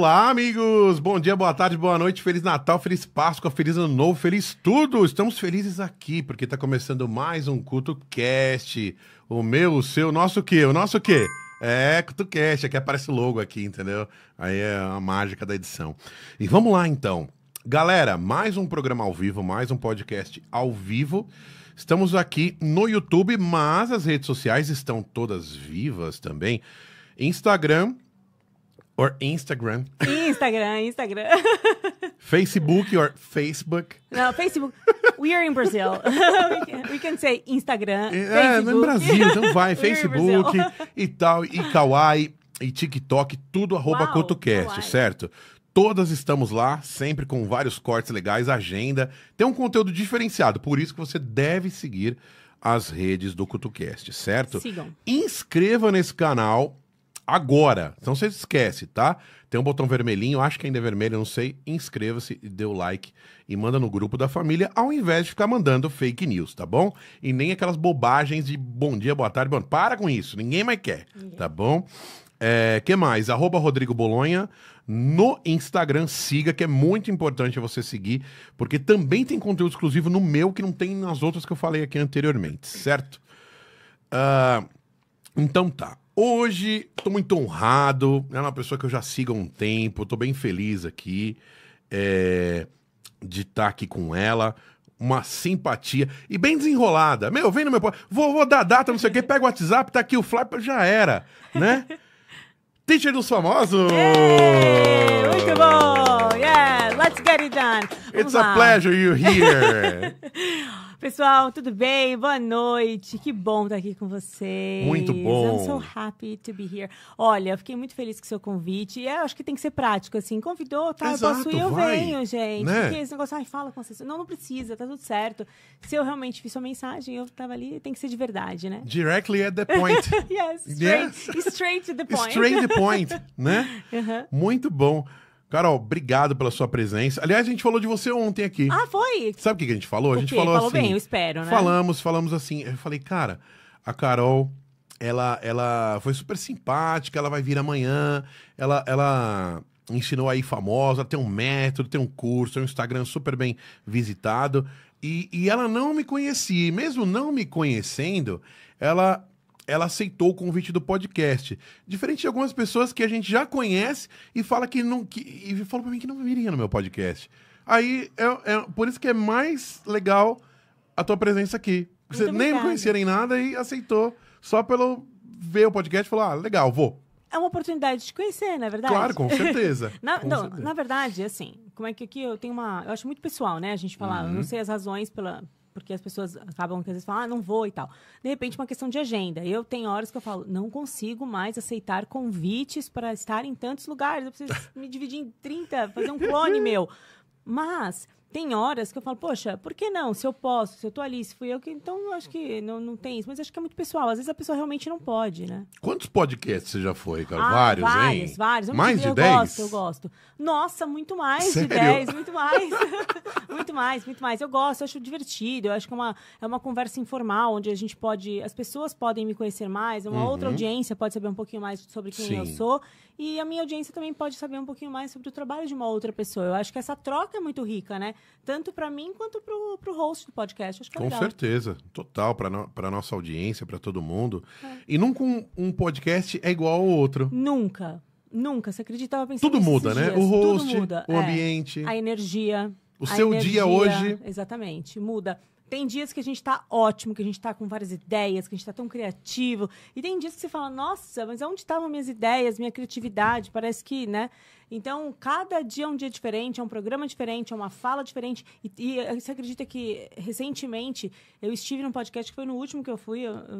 Olá, amigos! Bom dia, boa tarde, boa noite, Feliz Natal, Feliz Páscoa, Feliz Ano Novo, Feliz tudo! Estamos felizes aqui, porque está começando mais um CutoCast. O meu, o seu, o nosso quê? O nosso quê? É, CutoCast, aqui aparece o logo aqui, entendeu? Aí é a mágica da edição. E vamos lá, então. Galera, mais um programa ao vivo, mais um podcast ao vivo. Estamos aqui no YouTube, mas as redes sociais estão todas vivas também. Instagram, Or Instagram. Instagram, Instagram. Facebook or Facebook. não Facebook. We are in Brazil. we, can, we can say Instagram. É, é Facebook. no Brasil, então vai. Facebook e tal, e Kawaii, e TikTok, tudo arroba CotoCast, certo? Todas estamos lá, sempre com vários cortes legais, agenda. Tem um conteúdo diferenciado, por isso que você deve seguir as redes do CutuCast, certo? Sigam. Inscreva nesse canal agora. Então você esquece, tá? Tem um botão vermelhinho, acho que ainda é vermelho, não sei. Inscreva-se, dê o like e manda no grupo da família, ao invés de ficar mandando fake news, tá bom? E nem aquelas bobagens de bom dia, boa tarde, mano. Para com isso, ninguém mais quer, tá bom? É, que mais? Arroba Rodrigo Bolonha no Instagram, siga, que é muito importante você seguir, porque também tem conteúdo exclusivo no meu que não tem nas outras que eu falei aqui anteriormente, certo? Uh, então tá. Hoje estou muito honrado, é uma pessoa que eu já sigo há um tempo, estou bem feliz aqui é, de estar tá aqui com ela. Uma simpatia e bem desenrolada. Meu, vem no meu. Vou, vou dar data, não sei o quê, pega o WhatsApp, tá aqui o Flap, já era, né? Teacher dos Famosos! muito bom! Yeah, let's get it done! Vamos It's lá. a pleasure you're here! Pessoal, tudo bem? Boa noite. Que bom estar aqui com vocês. Muito bom. I'm so happy to be here. Olha, eu fiquei muito feliz com o seu convite. E eu acho que tem que ser prático, assim. Convidou, tá? Exato, eu posso ir, eu vai. venho, gente. Né? Porque esse negócio, ai, fala com vocês. Não, não precisa, tá tudo certo. Se eu realmente fiz sua mensagem, eu tava ali, tem que ser de verdade, né? Directly at the point. yes, straight, yes. straight to the point. Straight to the point, né? Uhum. Muito bom. Carol, obrigado pela sua presença. Aliás, a gente falou de você ontem aqui. Ah, foi? Sabe o que, a gente falou? A gente falou, falou assim. bem, eu espero, né? Falamos, falamos assim. Eu falei, cara, a Carol, ela, ela foi super simpática, ela vai vir amanhã, ela, ela ensinou aí famosa, tem um método, tem um curso, tem um Instagram super bem visitado. E, e ela não me conhecia. Mesmo não me conhecendo, ela ela aceitou o convite do podcast. Diferente de algumas pessoas que a gente já conhece e fala que não. Que, e falou pra mim que não viria no meu podcast. Aí é, é por isso que é mais legal a tua presença aqui. Você Muito nem me conhecia nem nada e aceitou só pelo ver o podcast e falar: ah, legal, vou. É uma oportunidade de te conhecer, na é verdade? Claro, com certeza. na, com não, certeza. na verdade, assim, como é que aqui eu tenho uma. Eu acho muito pessoal, né? A gente falar, uhum. eu não uhum. sei as razões pela, porque as pessoas acabam que às vezes falam, ah, não vou e tal. De repente, uma questão de agenda. Eu tenho horas que eu falo, não consigo mais aceitar convites para estar em tantos lugares. Eu preciso me dividir em 30, fazer um clone meu. Mas tem horas que eu falo, poxa, por que não? Se eu posso, se eu tô ali, se fui eu que. Então, acho que não, não tem isso. Mas acho que é muito pessoal. Às vezes a pessoa realmente não pode, né? Quantos podcasts você já foi, cara? Ah, vários, vários, hein? Vários, vários. Mais dizer, de 10? Eu gosto, eu gosto. Nossa, muito mais Sério? de 10, muito mais. muito mais, muito mais. Eu gosto, eu acho divertido. Eu acho que é uma, é uma conversa informal, onde a gente pode. As pessoas podem me conhecer mais, uma uhum. outra audiência pode saber um pouquinho mais sobre quem Sim. eu sou. E a minha audiência também pode saber um pouquinho mais sobre o trabalho de uma outra pessoa. Eu acho que essa troca é muito rica, né? Tanto para mim quanto para o host do podcast. Acho que é Com legal. certeza. Total. Para no, nossa audiência, para todo mundo. É. E nunca um, um podcast é igual ao outro. Nunca. Nunca. Você acreditava pensando Tudo muda, né? dias. né? O host, o é. ambiente. É. A energia. O a seu energia, dia hoje. Exatamente. Muda. Tem dias que a gente está ótimo, que a gente está com várias ideias, que a gente está tão criativo. E tem dias que você fala, nossa, mas onde estavam minhas ideias, minha criatividade? Parece que, né? Então, cada dia é um dia diferente, é um programa diferente, é uma fala diferente. E, e eh, você acredita que, recentemente, eu estive num podcast que foi no último que eu fui, eu, eu,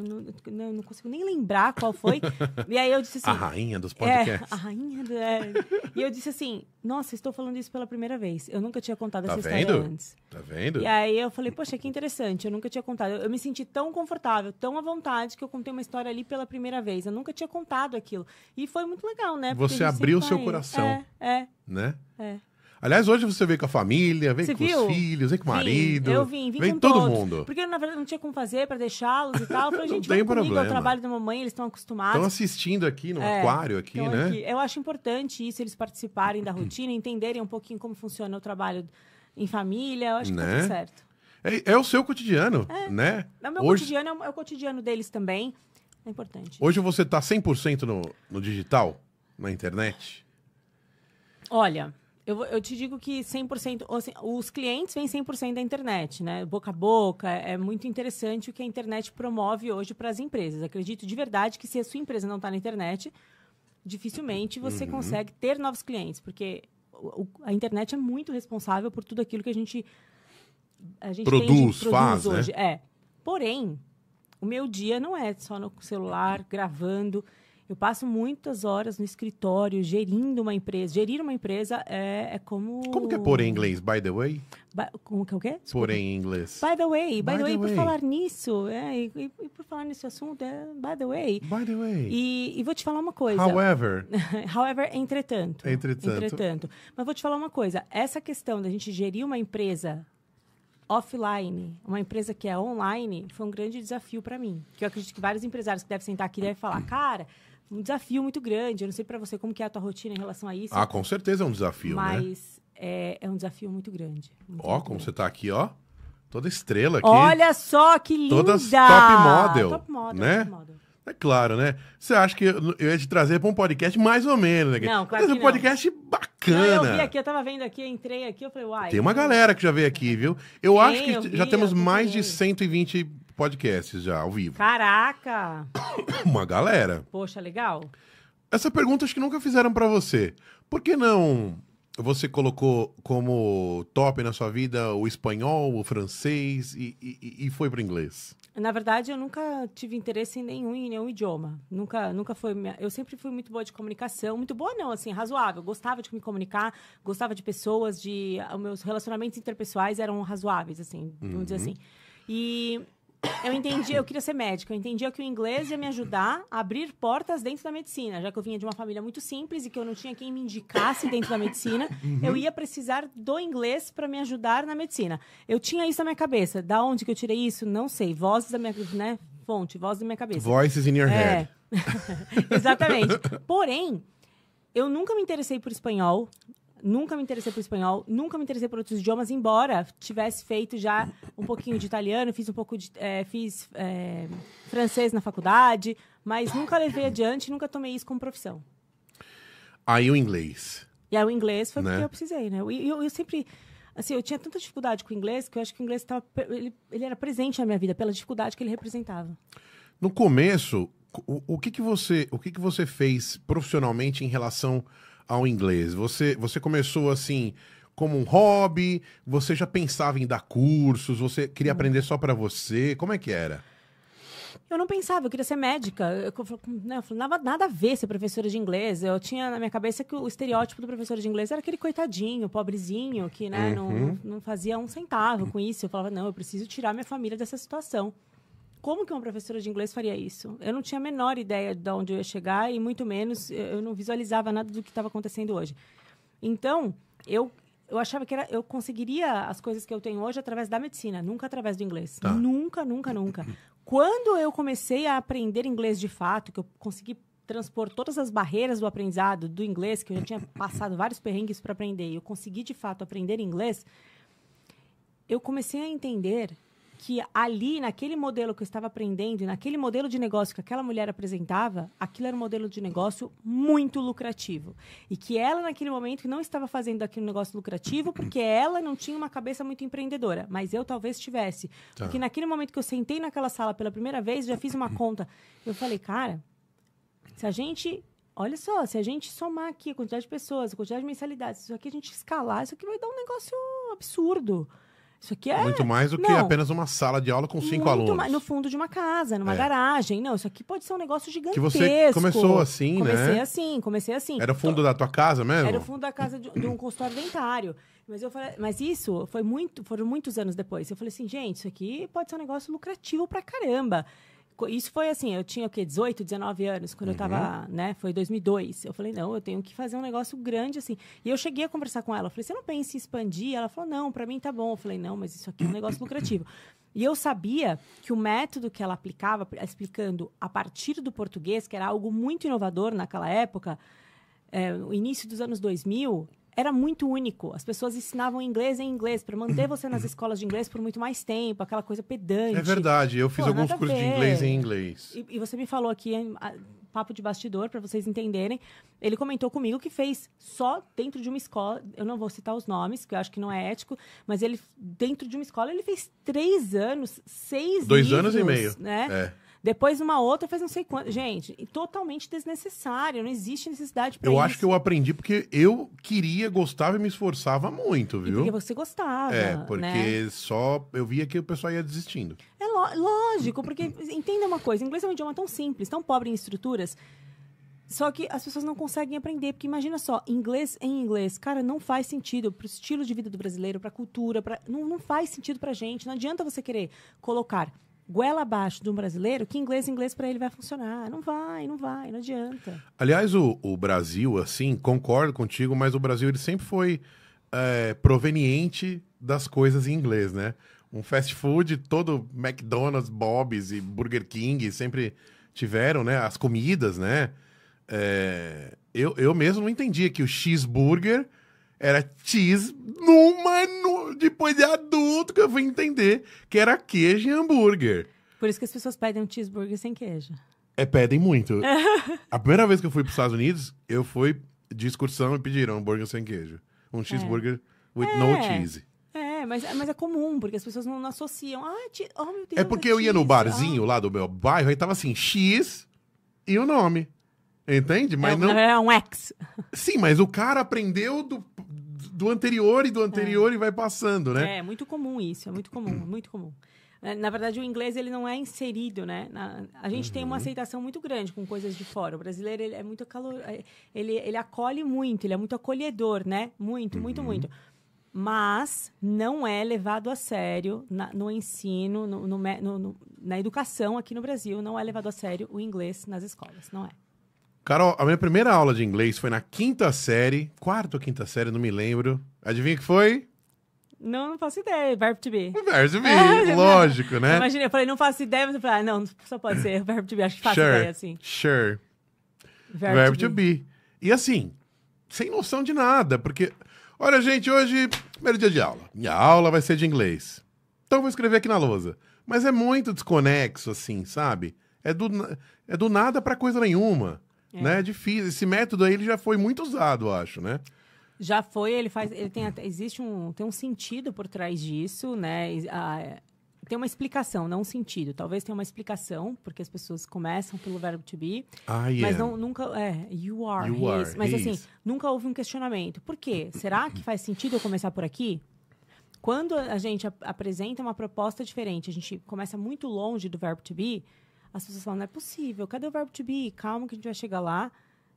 não, eu não, consigo nem lembrar qual foi. e aí eu disse assim. A rainha dos é, podcasts. É, a rainha. Do, é. e eu disse assim: nossa, estou falando isso pela primeira vez. Eu nunca tinha contado tá essa vendo? história antes. Tá vendo? E aí eu falei, poxa, que interessante, eu nunca tinha contado. Eu, eu me senti tão confortável, tão à vontade, que eu contei uma história ali pela primeira vez. Eu nunca tinha contado aquilo. E foi muito legal, né? Porque Você abriu o seu coração. É. É, é, Né? É. Aliás, hoje você veio com a família, veio você com viu? os filhos, veio com o marido. Eu vim, vim com todo todos, mundo. Porque na verdade não tinha como fazer para deixá-los e tal. falei, gente, tem problema. o trabalho da mamãe, eles estão acostumados. Estão assistindo aqui no é, aquário aqui, né? Aqui. Eu acho importante isso, eles participarem da rotina, entenderem um pouquinho como funciona o trabalho em família. Eu acho que tá né? certo. É, é o seu cotidiano, é. né? É o meu hoje... cotidiano, é o é cotidiano deles também. É importante. Hoje você tá 100% no, no digital, na internet? Olha, eu, eu te digo que 100%, assim, os clientes vêm 100% da internet, né? Boca a boca, é muito interessante o que a internet promove hoje para as empresas. Acredito de verdade que se a sua empresa não está na internet, dificilmente você uhum. consegue ter novos clientes, porque o, o, a internet é muito responsável por tudo aquilo que a gente, a gente produz, tem, produz faz, né? hoje. Né? É. Porém, o meu dia não é só no celular, gravando. Eu passo muitas horas no escritório gerindo uma empresa. Gerir uma empresa é, é como. Como que é por em inglês, by the way? By, como que é o quê? Por em inglês. By the way, by, by the, way, way, por falar nisso, é, e, e, e, por falar nesse assunto, é by the way. By the way. E, e vou te falar uma coisa. However. However, entretanto. Entretanto. Entretanto. Mas vou te falar uma coisa. Essa questão da gente gerir uma empresa offline, uma empresa que é online, foi um grande desafio para mim. Que eu acredito que vários empresários que devem sentar aqui devem falar, cara um desafio muito grande. Eu não sei para você como que é a tua rotina em relação a isso. Ah, com certeza é um desafio, mas né? Mas é, é, um desafio muito grande. ó, como grande. você tá aqui, ó. Toda estrela aqui. Olha só que linda! Todas top model. Top model, né? Top model. É claro, né? Você acha que eu, ia te trazer para um podcast mais ou menos, né? Não, claro Mas que um podcast bacana. Não, eu vi aqui, eu tava vendo aqui, entrei aqui, eu falei, uai. Tem uma galera que já veio aqui, viu? Eu Sim, acho que eu já temos mais vi. de 120 podcasts já, ao vivo. Caraca! Uma galera. Poxa, legal. Essa pergunta acho que nunca fizeram para você. Por que não você colocou como top na sua vida o espanhol, o francês e, e, e foi para inglês? Na verdade, eu nunca tive interesse em nenhum, em nenhum idioma. Nunca, nunca foi. Minha... Eu sempre fui muito boa de comunicação. Muito boa, não, assim, razoável. Gostava de me comunicar, gostava de pessoas, de. meus relacionamentos interpessoais eram razoáveis, assim, vamos uhum. dizer assim. E eu entendi, eu queria ser médica. Eu entendia que o inglês ia me ajudar a abrir portas dentro da medicina, já que eu vinha de uma família muito simples e que eu não tinha quem me indicasse dentro da medicina. Uhum. Eu ia precisar do inglês para me ajudar na medicina. Eu tinha isso na minha cabeça. Da onde que eu tirei isso? Não sei. Vozes da minha, né? Fonte, voz da minha cabeça. Voices in your é. head. Exatamente. Porém, eu nunca me interessei por espanhol. Nunca me interessei por espanhol, nunca me interessei por outros idiomas, embora tivesse feito já um pouquinho de italiano, fiz um pouco de. É, fiz é, francês na faculdade, mas nunca levei adiante, nunca tomei isso como profissão. Aí o inglês. E aí o inglês foi né? porque eu precisei, né? Eu, eu, eu, sempre. Assim, eu tinha tanta dificuldade com o inglês que eu acho que o inglês tava, ele, ele era presente na minha vida, pela dificuldade que ele representava. No começo, o, o que, que você o que, que você fez profissionalmente em relação ao inglês? Você, você começou assim como um hobby? Você já pensava em dar cursos? Você queria hum. aprender só para você? Como é que era? Eu não pensava, eu queria ser médica. Eu, eu, falava né, nada a ver ser professora de inglês. Eu tinha na minha cabeça que o estereótipo do professor de inglês era aquele coitadinho, pobrezinho, que né, uhum. não, não fazia um centavo com isso. Eu falava, não, eu preciso tirar minha família dessa situação. Como que uma professora de inglês faria isso? Eu não tinha a menor ideia de onde eu ia chegar e muito menos eu não visualizava nada do que estava acontecendo hoje. Então, eu eu achava que era, eu conseguiria as coisas que eu tenho hoje através da medicina, nunca através do inglês. Tá. Nunca, nunca, nunca. Quando eu comecei a aprender inglês de fato, que eu consegui transpor todas as barreiras do aprendizado do inglês, que eu já tinha passado vários perrengues para aprender, e eu consegui de fato aprender inglês, eu comecei a entender que ali, naquele modelo que eu estava aprendendo, naquele modelo de negócio que aquela mulher apresentava, aquilo era um modelo de negócio muito lucrativo. E que ela, naquele momento, não estava fazendo aquele negócio lucrativo porque ela não tinha uma cabeça muito empreendedora. Mas eu talvez tivesse. Tá. Porque naquele momento que eu sentei naquela sala pela primeira vez, já fiz uma conta. Eu falei, cara, se a gente olha só, se a gente somar aqui a quantidade de pessoas, a quantidade de mensalidades, isso aqui a gente escalar, isso aqui vai dar um negócio absurdo. Isso aqui é. Muito mais do que não. apenas uma sala de aula com cinco Muito alunos. Mais, no fundo de uma casa, numa é. garagem. Não, isso aqui pode ser um negócio gigantesco. Que você começou assim, comecei né? Comecei assim, comecei assim. Era o fundo da tua casa mesmo? Era o fundo da casa de, de um consultório dentário. Mas eu falei, mas isso foi muito, foram muitos anos depois. Eu falei assim, gente, isso aqui pode ser um negócio lucrativo pra caramba isso foi assim, eu tinha o quê? 18, 19 anos, quando uhum. eu tava, uhum. né? Foi 2002. Eu falei, não, eu tenho que fazer um negócio grande assim. E eu cheguei a conversar com ela, eu falei, você não pensa em expandir? Ela falou, não, para mim tá bom. Eu falei, não, mas isso aqui é um negócio lucrativo. E eu sabia que o método que ela aplicava, explicando a partir do português, que era algo muito inovador naquela época, é, início dos anos 2000, era muito único. As pessoas ensinavam inglês em inglês para manter você nas escolas de inglês por muito mais tempo, aquela coisa pedante. É verdade, eu fiz Pô, alguns cursos de inglês em inglês. E, e você me falou aqui, a, papo de bastidor para vocês entenderem. Ele comentou comigo que fez só dentro de uma escola, eu não vou citar os nomes, que eu acho que não é ético, mas ele dentro de uma escola ele fez três anos, seis dois livros, anos e meio, né? É. Depois uma outra fez não sei quanto. Gente, totalmente desnecessário. Não existe necessidade pra Eu isso. acho que eu aprendi porque eu queria, gostava e me esforçava muito, viu? E porque você gostava. É, né? porque né? só eu via que o pessoal ia desistindo. É lógico, porque entenda uma coisa: inglês é um idioma tão simples, tão pobre em estruturas. Só que as pessoas não conseguem aprender, porque imagina só, inglês em inglês, cara, não faz sentido pro estilo de vida do brasileiro, pra cultura, pra... Não, não faz sentido pra gente. Não adianta você querer colocar goela abaixo do brasileiro que inglês, inglês para ele vai funcionar. Não vai, não vai, não adianta. Aliás, o, o Brasil, assim, concordo contigo, mas o Brasil ele sempre foi é, proveniente das coisas em inglês, né? Um fast food, todo McDonald's, Bob's e Burger King sempre tiveram, né? As comidas, né? É, eu, eu mesmo não entendia que o cheeseburger era cheese num depois de adulto que eu fui entender que era queijo e hambúrguer. Por isso que as pessoas pedem um cheeseburger sem queijo. É, pedem muito. a primeira vez que eu fui para os Estados Unidos, eu fui de excursão e pediram um hambúrguer sem queijo. Um é. cheeseburger é. with é. no cheese. É, mas, mas é comum, porque as pessoas não, não associam. Ah, oh, meu Deus, é, é porque eu cheese. ia no barzinho ah. lá do meu bairro, e tava assim, X e o nome. Entende? Mas é, não. É um X. Sim, mas o cara aprendeu do do anterior e do anterior é. e vai passando, né? É, muito comum isso, é muito comum, muito comum. É, na verdade, o inglês ele não é inserido, né? Na, a gente uhum. tem uma uhum. aceitação muito grande com coisas de fora. O brasileiro ele é muito calor, é, ele, ele acolhe muito, ele é muito acolhedor, né? Muito, uhum. muito, muito. Mas não é levado a sério na, no ensino, no, no, no, na educação aqui no Brasil, não é levado a sério o inglês nas escolas, não é. Carol, a minha primeira aula de inglês foi na quinta série, quarta ou quinta série, não me lembro. Adivinha que foi? Não, não faço ideia. Verbo to be. Verbo to be, é lógico, né? Imagina, eu falei, não faço ideia, mas eu falei, ah, não, só pode ser verbo to be. Acho que faço sure, ideia, assim. Sure. Verbo, to, be. be. E assim, sem noção de nada, porque... Olha, gente, hoje, primeiro dia de aula. Minha aula vai ser de inglês. Então eu vou escrever aqui na lousa. Mas é muito desconexo, assim, sabe? É do, é do nada pra coisa nenhuma. É. Né? É difícil. Esse método aí ele já foi muito usado, eu acho, né? Já foi, ele faz. Ele tem até, existe um. Tem um sentido por trás disso, né? A, ah, é, tem uma explicação, não um sentido. Talvez tenha uma explicação, porque as pessoas começam pelo verbo to be. I ah, mas não, nunca. É, you are. You é are mas assim, nunca houve um questionamento. Por quê? Será que faz sentido eu começar por aqui? Quando a gente apresenta uma proposta diferente, a gente começa muito longe do verbo to be, as pessoas falam, não é possível, cadê o verbo to be? Calma que a gente vai chegar lá.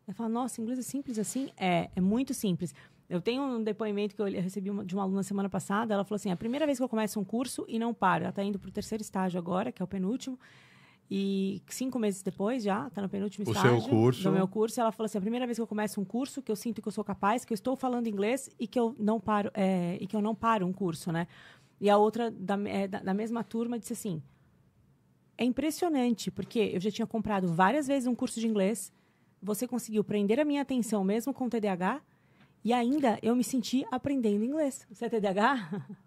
Eu falo, nossa, inglês é simples assim? É, é muito simples. Eu tenho um depoimento que eu recebi de uma aluna semana passada. Ela falou assim: a primeira vez que eu começo um curso e não paro. Ela está indo para o terceiro estágio agora, que é o penúltimo. E cinco meses depois já, está no penúltimo o estágio seu curso. do meu curso. Ela falou assim: a primeira vez que eu começo um curso, que eu sinto que eu sou capaz, que eu estou falando inglês e que eu não paro, é, e que eu não paro um curso, né? E a outra da, é, da, da mesma turma disse assim: é impressionante, porque eu já tinha comprado várias vezes um curso de inglês, você conseguiu prender a minha atenção mesmo com o TDAH, e ainda eu me senti aprendendo inglês. Você é TDAH?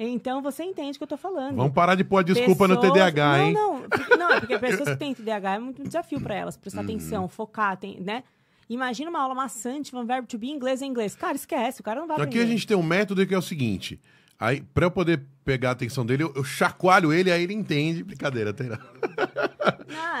Então você entende o que eu tô falando. Vamos parar de pôr desculpa pessoas... no TDAH, hein? Não, não. Porque, não, é porque pessoas que têm TDAH é muito um desafio para elas, prestar uhum. atenção, focar, tem, né? Imagina uma aula maçante, um verbo to be inglês em é inglês. Cara, esquece, o cara não vai Aqui a gente tem um método que é o seguinte: Aí, pra eu poder pegar a atenção dele, eu, eu chacoalho ele, aí ele entende. Brincadeira, tem não.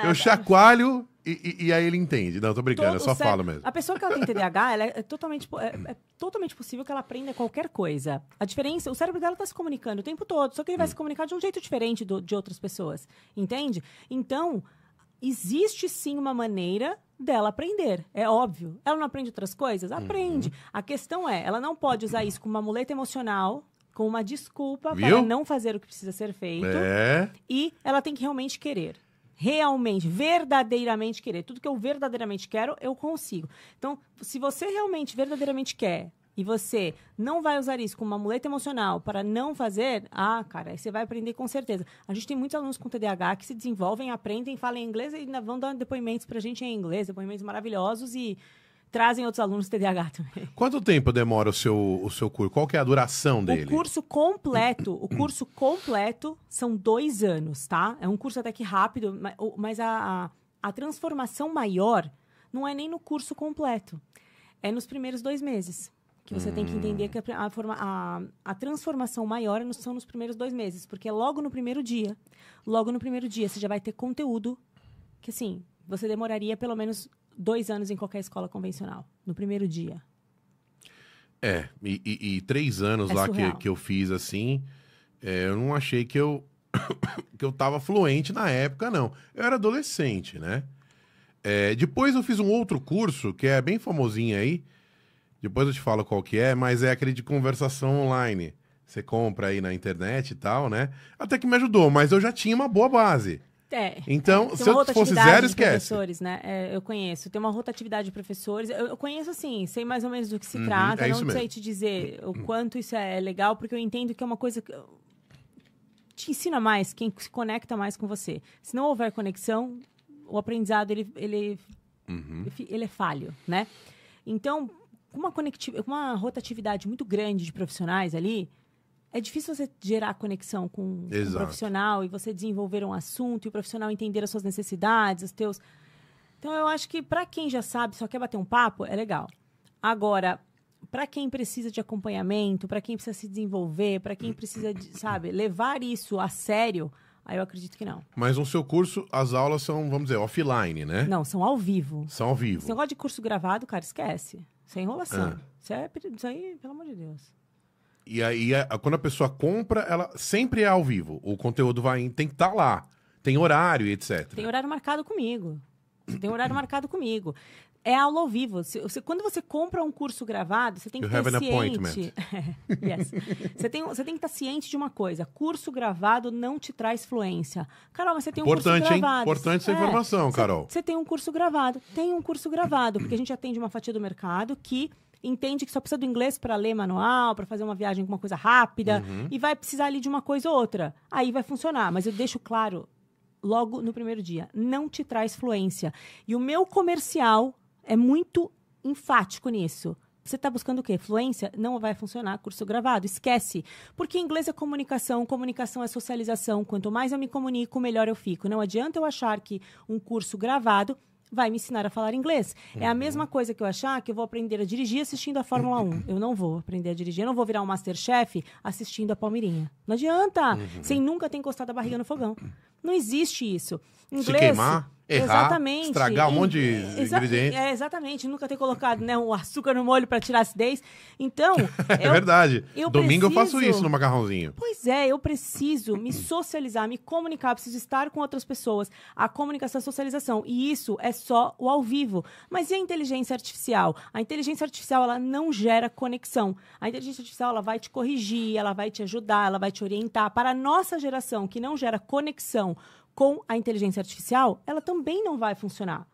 eu chacoalho e, e, e, aí ele entende. Não, tô brincando, Todo eu só certo. falo mesmo. A pessoa que ela tem TDAH, ela é, é totalmente, é, é totalmente possível que ela aprenda qualquer coisa. A diferença, o cérebro dela tá se comunicando o tempo todo, só que ele vai hum. se comunicar de um jeito diferente do, de outras pessoas. Entende? Então, existe sim uma maneira dela aprender. É óbvio. Ela não aprende outras coisas? Uhum. Aprende. Uhum. A questão é, ela não pode usar isso como uma muleta emocional, com uma desculpa Viu? para não fazer o que precisa ser feito. É. E ela tem que realmente querer. Realmente, verdadeiramente querer. Tudo que eu verdadeiramente quero, eu consigo. Então, se você realmente, verdadeiramente quer e você não vai usar isso como uma muleta emocional para não fazer, ah, cara, aí você vai aprender com certeza. A gente tem muitos alunos com TDAH que se desenvolvem, aprendem, falam inglês e ainda vão dar depoimentos para a gente em inglês, depoimentos maravilhosos e trazem outros alunos TDAH também. Quanto tempo demora o seu, o seu curso? Qual que é a duração dele? O curso completo, o curso completo são dois anos, tá? É um curso até que rápido, mas a, a, a transformação maior não é nem no curso completo. É nos primeiros dois meses que você hum. tem que hum. entender que a, forma, a, a, transformação maior são nos primeiros dois meses, porque é logo no primeiro dia, logo no primeiro dia você já vai ter conteúdo que assim você demoraria pelo menos dois anos em qualquer escola convencional, no primeiro dia. É, e, e, e três anos é lá que, que eu fiz assim, é, eu não achei que eu, que eu tava fluente na época, não. Eu era adolescente, né? É, depois eu fiz um outro curso, que é bem famosinho aí, depois eu te falo qual que é, mas é aquele de conversação online. Você compra aí na internet e tal, né? Até que me ajudou, mas eu já tinha uma boa base. É, então, é, se eu fosse zero, esquece. Professores, né? É, eu conheço. Tem uma rotatividade de professores. Eu, eu, conheço, assim, sei mais ou menos do que se uhum, é trata. não sei te dizer o uhum. quanto isso é legal, porque eu entendo que é uma coisa que te ensina mais, quem se conecta mais com você. Se não houver conexão, o aprendizado, ele, ele, uhum. ele é falho, né? Então, com uma, conectiv... uma rotatividade muito grande de profissionais ali, é difícil você gerar conexão com, com um profissional e você desenvolver um assunto e o profissional entender as suas necessidades, os teus. Então eu acho que para quem já sabe, só quer bater um papo, é legal. Agora, para quem precisa de acompanhamento, para quem precisa se desenvolver, para quem precisa, de, sabe, levar isso a sério, Aí eu acredito que não. Mas no seu curso, as aulas são, vamos dizer, offline, né? Não, são ao vivo. São ao vivo. Você gosta de curso gravado, cara, esquece. Sem enrolação. Ah. Isso, é, isso aí, pelo amor de Deus. E aí, quando a pessoa compra, ela sempre é ao vivo. O conteúdo vai tem que estar tá lá. Tem horário etc. Tem horário marcado comigo. Tem horário marcado comigo. É aula ao vivo. Se, você, quando você compra um curso gravado, você tem que estar ciente. yes. você, tem, você tem que estar tá ciente de uma coisa: curso gravado não te traz fluência. Carol, mas você tem importante, um curso gravado. Importante essa é, informação, Carol. Você, você tem um curso gravado. Tem um curso gravado, porque a gente atende uma fatia do mercado que entende que só precisa do inglês para ler manual, para fazer uma viagem com uma coisa rápida, uhum. e vai precisar ali de uma coisa ou outra. Aí vai funcionar, mas eu deixo claro logo no primeiro dia, não te traz fluência. E o meu comercial é muito enfático nisso. Você está buscando o quê? Fluência? Não vai funcionar curso gravado. Esquece. Porque inglês é comunicação, comunicação é socialização. Quanto mais eu me comunico, melhor eu fico. Não adianta eu achar que um curso gravado vai me ensinar a falar inglês. Uhum. É a uhum. mesma coisa que eu achar que eu vou aprender a dirigir assistindo a Fórmula 1. Eu não vou aprender a dirigir, eu não vou virar um Masterchef assistindo a Palmeirinha. Não adianta! Uhum. Sem nunca ter encostado a barriga no fogão. Não existe isso inglês. Se queimar, errar, exatamente. estragar um monte de Exa ingredientes. É, exatamente, nunca ter colocado né, um açúcar no molho para tirar a acidez. Então. é eu, verdade. Eu Domingo preciso... eu faço isso no macarrãozinho. Pois é, eu preciso me socializar, me comunicar, preciso estar com outras pessoas. A comunicação, a socialização. E isso é só o ao vivo. Mas e a inteligência artificial? A inteligência artificial, ela não gera conexão. A inteligência artificial, ela vai te corrigir, ela vai te ajudar, ela vai te orientar. Para a nossa geração, que não gera conexão, com a inteligência artificial, ela também não vai funcionar.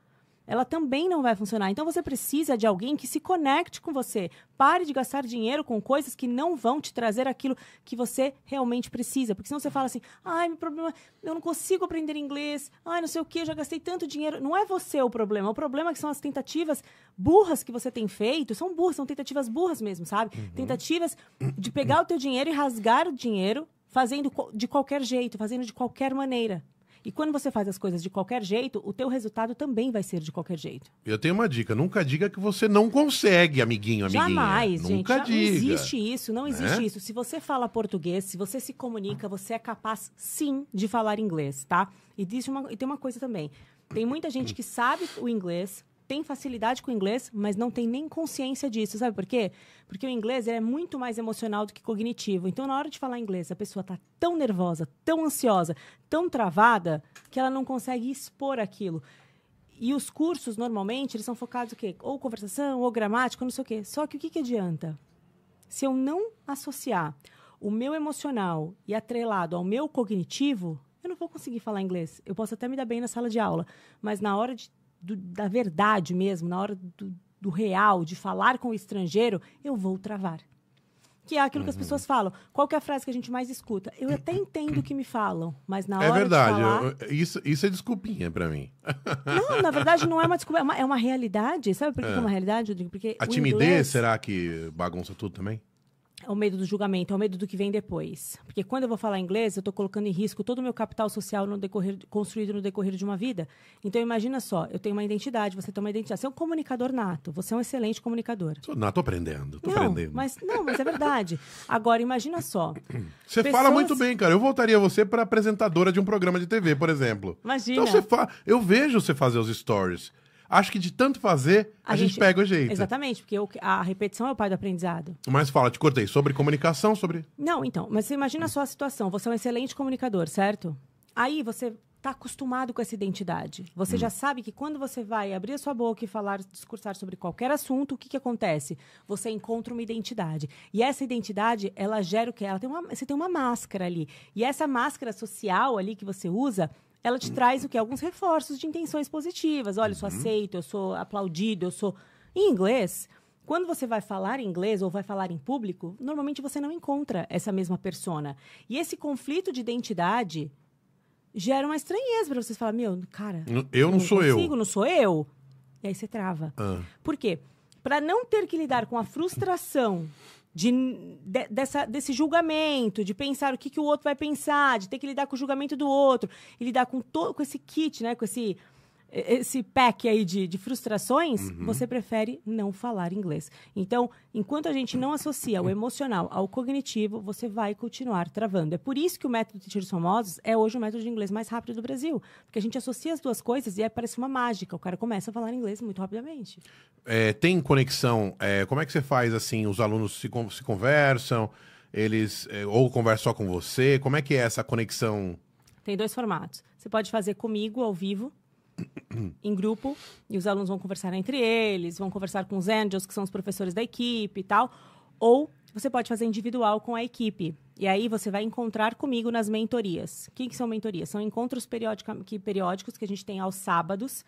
Ela também não vai funcionar. Então você precisa de alguém que se conecte com você. Pare de gastar dinheiro com coisas que não vão te trazer aquilo que você realmente precisa. Porque senão você fala assim: ai, meu problema, eu não consigo aprender inglês, ai, não sei o que, eu já gastei tanto dinheiro. Não é você o problema. O problema é que são as tentativas burras que você tem feito. São burras, são tentativas burras mesmo, sabe? Uhum. Tentativas de pegar o teu dinheiro e rasgar o dinheiro fazendo de qualquer jeito, fazendo de qualquer maneira. E quando você faz as coisas de qualquer jeito, o teu resultado também vai ser de qualquer jeito. Eu tenho uma dica, nunca diga que você não consegue, amiguinho, amiguinha. Jamais, nunca gente, diga. Não existe isso, não né? existe isso. Se você fala português, se você se comunica, você é capaz sim de falar inglês, tá? E, diz uma, e tem uma coisa também. Tem muita gente que sabe o inglês, tem facilidade com o inglês, mas não tem nem consciência disso, sabe por quê? Porque o inglês é muito mais emocional do que cognitivo. Então, na hora de falar inglês, a pessoa está tão nervosa, tão ansiosa, tão travada, que ela não consegue expor aquilo. E os cursos, normalmente, eles são focados o quê? Ou conversação, ou gramática, ou não sei o quê. Só que o que, que adianta? Se eu não associar o meu emocional e atrelado ao meu cognitivo, eu não vou conseguir falar inglês. Eu posso até me dar bem na sala de aula, mas na hora de do, da verdade mesmo, na hora do, do, real, de falar com o estrangeiro, eu vou travar. Que é aquilo uhum. que as uhum. pessoas falam. Qual é a frase que a gente mais escuta? Eu até entendo o que me falam, mas na é hora. É verdade. Falar... Eu, isso, isso é desculpinha para mim. Não, na verdade não é uma desculpa, é uma, é uma realidade. Sabe por que é. é uma realidade, Rodrigo? Porque. A timidez, inglês... será que bagunça tudo também? É o medo do julgamento, é o medo do que vem depois. Porque quando eu vou falar inglês, eu estou colocando em risco todo o meu capital social no decorrer, construído no decorrer de uma vida. Então, imagina só, eu tenho uma identidade, você tem uma identidade. Você é um comunicador nato, você é um excelente comunicador. Sou nato aprendendo, tô aprendendo. Mas, não, mas é verdade. Agora, imagina só. Você pessoas... fala muito bem, cara. Eu voltaria você para apresentadora de um programa de TV, por exemplo. Imagina. Então, você fa... eu vejo você fazer os stories acho que de tanto fazer, a, a gente, gente, pega o jeito. Exatamente, porque eu, a repetição é o pai do aprendizado. Mas fala, te cortei, sobre comunicação, sobre. Não, então, mas você imagina a sua situação. Você é um excelente comunicador, certo? Aí você está acostumado com essa identidade. Você hum. já sabe que quando você vai abrir a sua boca e falar, discursar sobre qualquer assunto, o que, que acontece? Você encontra uma identidade. E essa identidade, ela gera o que? Ela tem uma, você tem uma máscara ali. E essa máscara social ali que você usa, ela te traz o que? Alguns reforços de intenções positivas. Olha, eu sou uhum. aceito, eu sou aplaudido, eu sou. Em inglês, quando você vai falar inglês ou vai falar em público, normalmente você não encontra essa mesma persona. E esse conflito de identidade gera uma estranheza para você falar: meu, cara. Eu não, não sou consigo, eu. Não sou eu. E aí você trava. Ah. Por quê? Para não ter que lidar com a frustração de, de, dessa, desse julgamento, de pensar o que, que o outro vai pensar, de ter que lidar com o julgamento do outro, e lidar com, todo, com esse kit, né, com esse esse pack aí de, de frustrações, uhum. você prefere não falar inglês. Então, enquanto a gente não associa o emocional ao cognitivo, você vai continuar travando. É por isso que o método de tiros famosos é hoje o método de inglês mais rápido do Brasil. Porque a gente associa as duas coisas e aí parece uma mágica. O cara começa a falar inglês muito rapidamente. É, tem conexão? É, como é que você faz assim? Os alunos se, se conversam? Eles é, ou conversam só com você? Como é que é essa conexão? Tem dois formatos. Você pode fazer comigo ao vivo, em grupo e os alunos vão conversar entre eles, vão conversar com os angels, que são os professores da equipe e tal. Ou você pode fazer individual com a equipe. E aí você vai encontrar comigo nas mentorias. O que, que são mentorias? São encontros que, periódicos que a gente tem aos sábados,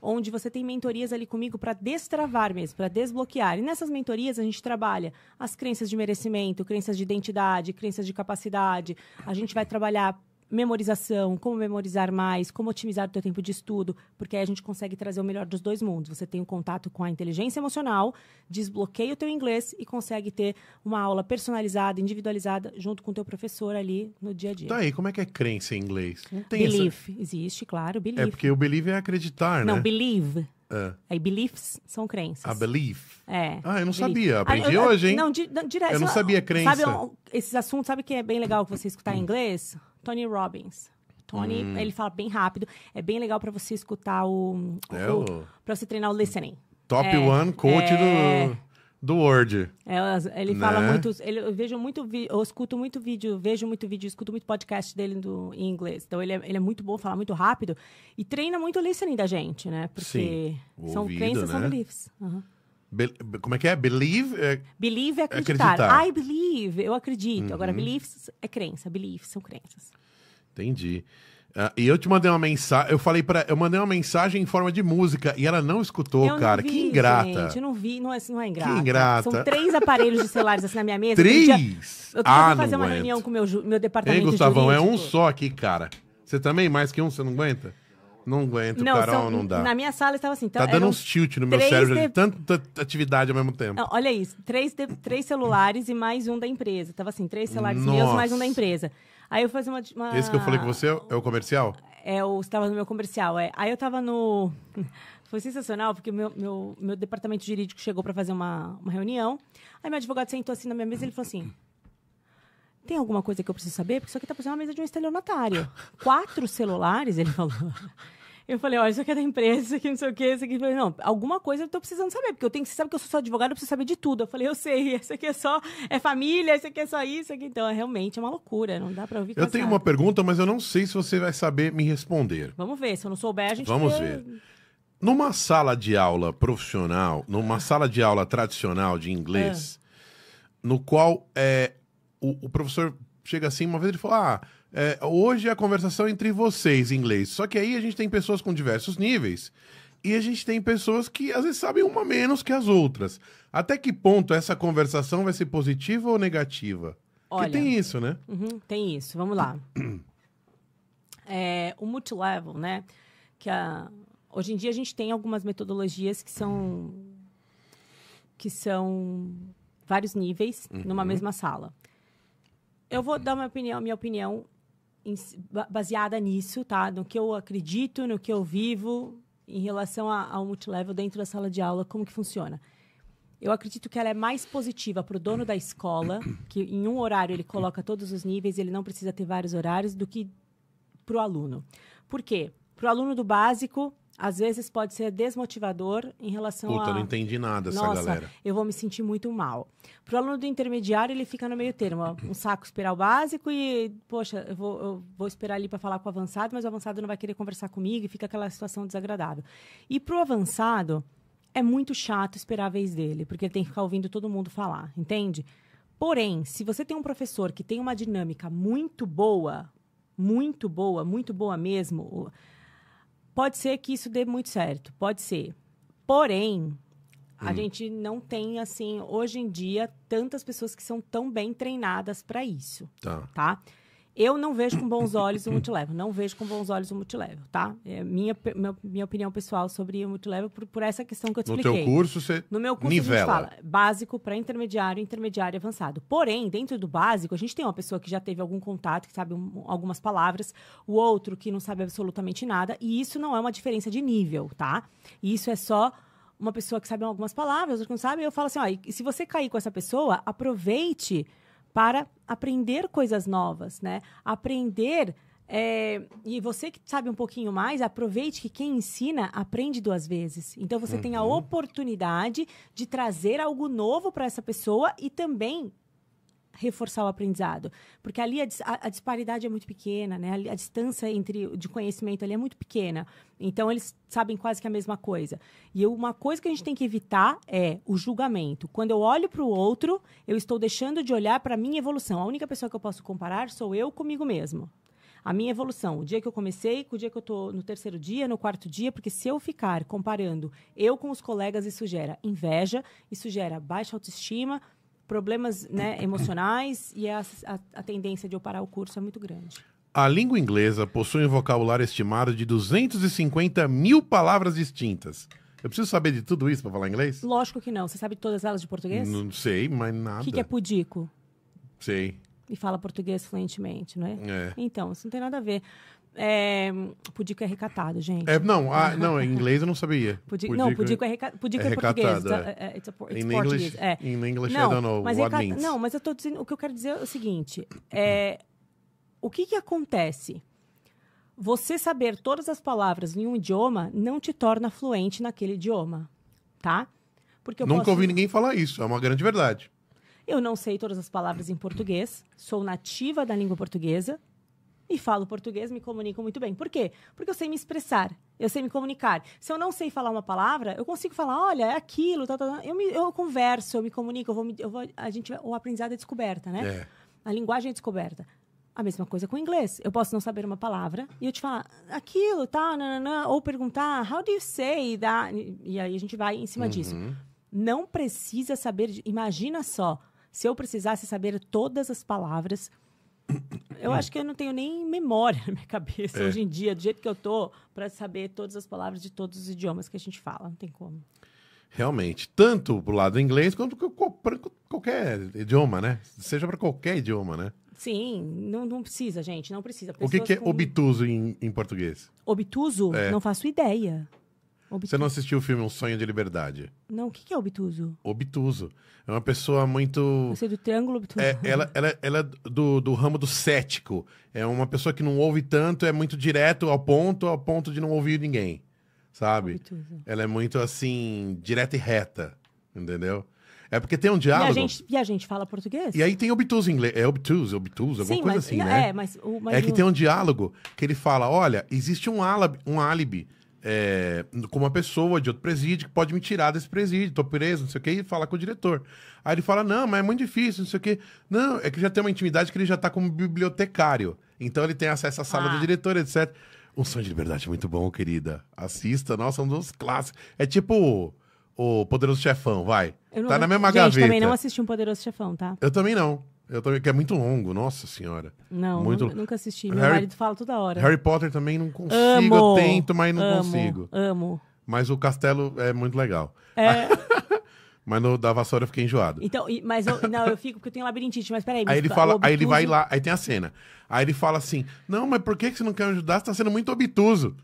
onde você tem mentorias ali comigo para destravar mesmo, para desbloquear. E nessas mentorias a gente trabalha as crenças de merecimento, crenças de identidade, crenças de capacidade. A gente vai trabalhar memorização, como memorizar mais, como otimizar o teu tempo de estudo, porque aí a gente consegue trazer o melhor dos dois mundos. Você tem o um contato com a inteligência emocional, desbloqueia o teu inglês e consegue ter uma aula personalizada, individualizada, junto com o teu professor ali no dia a dia. Tá aí, como é que é crença em inglês? Não tem Belief, essa... existe, claro, belief. É porque o é né? believe é acreditar, né? Não, believe. Aí, beliefs são crenças. A belief. É. Ah, eu não belief. sabia. Ah, aprendi ah, eu, hoje, hein? Não, direto. Eu não sabia crença. Sabe, esses assuntos, sabe que é bem legal que você escutar em hum. inglês? Tony Robbins. Tony, hum. ele fala bem rápido. É bem legal para você escutar o. É o, o... para você treinar o listening. Top é, one coach é... do do Word. É, ele fala né? muito. Ele, eu vejo muito eu escuto muito vídeo, vejo muito vídeo, escuto muito podcast dele do, em inglês. Então ele é, ele é muito bom, fala muito rápido e treina muito o listening da gente, né? Porque Sim, são crenças, né? são beliefs. Uhum. Be como é que é? Believe é... Believe é acreditar. acreditar. I believe, eu acredito. Uhum. Agora, beliefs é crença. Beliefs são crenças. Entendi. Uh, e eu te mandei uma mensagem, eu falei para, eu mandei uma mensagem em forma de música e ela não escutou, eu cara. Não vi, que ingrata. Gente, eu não vi, não é, não é ingrata. Que ingrata. São três aparelhos de celulares assim na minha mesa. Três? Eu, tenho eu ah, fazer uma aguento. reunião com o meu, meu departamento Ei, Gustavão, jurídico. é um só aqui, cara. Você também mais que um, você não aguenta? Não aguento, não, Carol, são, não dá. Na minha sala estava assim. Então, tá dando uns tilt no meu cérebro de... tanta atividade ao mesmo tempo. Não, olha isso, três, de... três celulares e mais um da empresa. Tava assim, três celulares Nossa. meus, mais um da empresa. Aí eu fazia uma, uma, Esse que eu falei com você é o é comercial? É, eu estava no meu comercial, é. Aí eu estava no... Foi sensacional, porque o meu, meu, meu departamento jurídico chegou para fazer uma, uma reunião. Aí meu advogado sentou assim na minha mesa e ele falou assim tem alguma coisa que eu preciso saber? Porque isso aqui tá parecendo uma mesa de um estelionatário. Quatro celulares, ele falou. Eu falei, olha, isso aqui é da empresa, isso aqui não sei o quê, isso aqui. Eu falei, não, alguma coisa eu tô precisando saber, porque eu tenho que. Você sabe que eu sou só advogado, eu preciso saber de tudo. Eu falei, eu sei, isso aqui é só. É família, isso aqui é só isso, aqui. Então, é realmente é uma loucura, não dá para ouvir. Eu tenho uma pergunta, mas eu não sei se você vai saber me responder. Vamos ver, se eu não souber, a gente. Vamos ver. Numa sala de aula profissional, numa sala de aula tradicional de inglês, ah. no qual é, o, o professor chega assim, uma vez ele falou: Ah, é, hoje é a conversação é entre vocês em inglês. Só que aí a gente tem pessoas com diversos níveis e a gente tem pessoas que às vezes sabem uma menos que as outras. Até que ponto essa conversação vai ser positiva ou negativa? Olha, Porque tem isso, né? Uhum, tem isso. Vamos lá. é, o multilevel, né? Que a... hoje em dia a gente tem algumas metodologias que são que são vários níveis uhum. numa mesma sala eu vou dar minha opinião, minha opinião em, baseada nisso, tá? No que eu acredito, no que eu vivo, em relação ao multilevel dentro da sala de aula, como que funciona. Eu acredito que ela é mais positiva para o dono da escola, que em um horário ele coloca todos os níveis, ele não precisa ter vários horários, do que para o aluno. Por quê? Para o aluno do básico, às vezes pode ser desmotivador em relação Puta, a. Puta, não entendi nada essa Nossa, galera. Eu vou me sentir muito mal. Pro aluno do intermediário, ele fica no meio termo. um saco esperar o básico e, poxa, eu vou, eu vou esperar ali para falar com o avançado, mas o avançado não vai querer conversar comigo e fica aquela situação desagradável. E pro avançado, é muito chato esperar a vez dele, porque ele tem que ficar ouvindo todo mundo falar, entende? Porém, se você tem um professor que tem uma dinâmica muito boa, muito boa, muito boa mesmo, Pode ser que isso dê muito certo, pode ser. Porém, a hum. gente não tem, assim, hoje em dia, tantas pessoas que são tão bem treinadas para isso. Tá. tá? Eu não vejo com bons olhos o multilevel, não vejo com bons olhos o multilevel, tá? É minha, minha, opinião pessoal sobre o multilevel por, por essa questão que eu te no expliquei. No teu curso você No meu curso nivela. a gente fala básico para intermediário, intermediário avançado. Porém, dentro do básico, a gente tem uma pessoa que já teve algum contato, que sabe um, algumas palavras, o outro que não sabe absolutamente nada, e isso não é uma diferença de nível, tá? Isso é só uma pessoa que sabe algumas palavras, outra que não sabe, eu falo assim, ó, se você cair com essa pessoa, aproveite para aprender coisas novas, né? Aprender. É, e você que sabe um pouquinho mais, aproveite que quem ensina aprende duas vezes. Então você uhum. tem a uhum. oportunidade de trazer algo novo para essa pessoa e também reforçar o aprendizado, porque ali a, a, disparidade é muito pequena, né? A, a, distância entre de conhecimento ali é muito pequena. Então eles sabem quase que a mesma coisa. E eu, uma coisa que a gente tem que evitar é o julgamento. Quando eu olho para o outro, eu estou deixando de olhar para a minha evolução. A única pessoa que eu posso comparar sou eu comigo mesmo. A minha evolução, o dia que eu comecei, com o dia que eu estou no terceiro dia, no quarto dia, porque se eu ficar comparando eu com os colegas, isso gera inveja, isso gera baixa autoestima, problemas né, emocionais e a, a, a tendência de eu parar o curso é muito grande. A língua inglesa possui um vocabulário estimado de 250 mil palavras distintas. Eu preciso saber de tudo isso para falar inglês? Lógico que não. Você sabe todas elas de português? Não sei, mas nada. O que, que é pudico? Sei. E fala português fluentemente, não é? é? Então, isso não tem nada a ver. É, pudico é recatado, gente. É, não, ah, não, em inglês eu não sabia. Pudico, não, pudico é, reca, pudico é, é português. Tá, é, é. It's a, it's in, English, é. in English, não, I don't know mas what recata, means. Não, mas eu tô dizendo, o que eu quero dizer é o seguinte. É, o que que acontece? Você saber todas as palavras em um idioma não te torna fluente naquele idioma, tá? Porque eu Nunca posso... ouvi ninguém falar isso, é uma grande verdade. Eu não sei todas as palavras em português, sou nativa da língua portuguesa, e falo português, me comunico muito bem. Por quê? Porque eu sei me expressar, eu sei me comunicar. Se eu não sei falar uma palavra, eu consigo falar, olha, é aquilo, tá, tá, tá. Eu, me, eu converso, eu me comunico, eu vou, eu vou a gente, o aprendizado é descoberta, né? É. A linguagem é descoberta. A mesma coisa com o inglês. Eu posso não saber uma palavra e eu te falar aquilo, tá, nananã, ou perguntar, how do you say that? E aí a gente vai em cima uhum. disso. Não precisa saber, imagina só, se eu precisasse saber todas as palavras eu acho que eu não tenho nem memória na minha cabeça é. hoje em dia, do jeito que eu tô, para saber todas as palavras de todos os idiomas que a gente fala. Não tem como. Realmente, tanto pro lado inglês quanto para qualquer idioma, né? Seja para qualquer idioma, né? Sim, não, não precisa, gente, não precisa. Pessoas o que, que é com... obtuso em, em português? Obtuso? É. Não faço ideia. Obtuso. Você não assistiu o filme Um Sonho de Liberdade? Não, o que, que é obtuso? Obtuso. É uma pessoa muito. Você é do triângulo obtuso? É, ela, ela, ela é do, do ramo do cético. É uma pessoa que não ouve tanto, é muito direto ao ponto, ao ponto de não ouvir ninguém. Sabe? Obtuso. Ela é muito assim, direta e reta. Entendeu? É porque tem um diálogo. E a gente, e a gente fala português? E aí tem obtuso em inglês. É obtuso, obtuso, alguma Sim, coisa mas, assim, né? É, mas, o, mas é que tem um diálogo que ele fala: olha, existe um álibi, um álibi é, com uma pessoa de outro presídio que pode me tirar desse presídio, tô preso, não sei o que, e falar com o diretor. Aí ele fala: não, mas é muito difícil, não sei o que. Não, é que já tem uma intimidade que ele já tá como bibliotecário. Então ele tem acesso à sala ah. do diretor, etc. Um sonho de liberdade muito bom, querida. Assista, nossa, um dos clássicos. É tipo o Poderoso Chefão, vai. tá na mesma gente, gaveta. Eu também não assisti um Poderoso Chefão, tá? Eu também não. Eu também, que é muito longo, nossa senhora. Não, muito... nunca, nunca assisti. Meu Harry... marido fala toda hora. Harry Potter também não consigo, amo, eu tento, mas não amo, consigo. Amo. Mas o castelo é muito legal. É. Mas no da vassoura eu fiquei enjoado. Então, mas eu, não, eu fico porque eu tenho labirintite, mas peraí. Aí ele fala, obtuso. aí ele vai lá, aí tem a cena. Aí ele fala assim: Não, mas por que você não quer ajudar? Você tá sendo muito obtuso.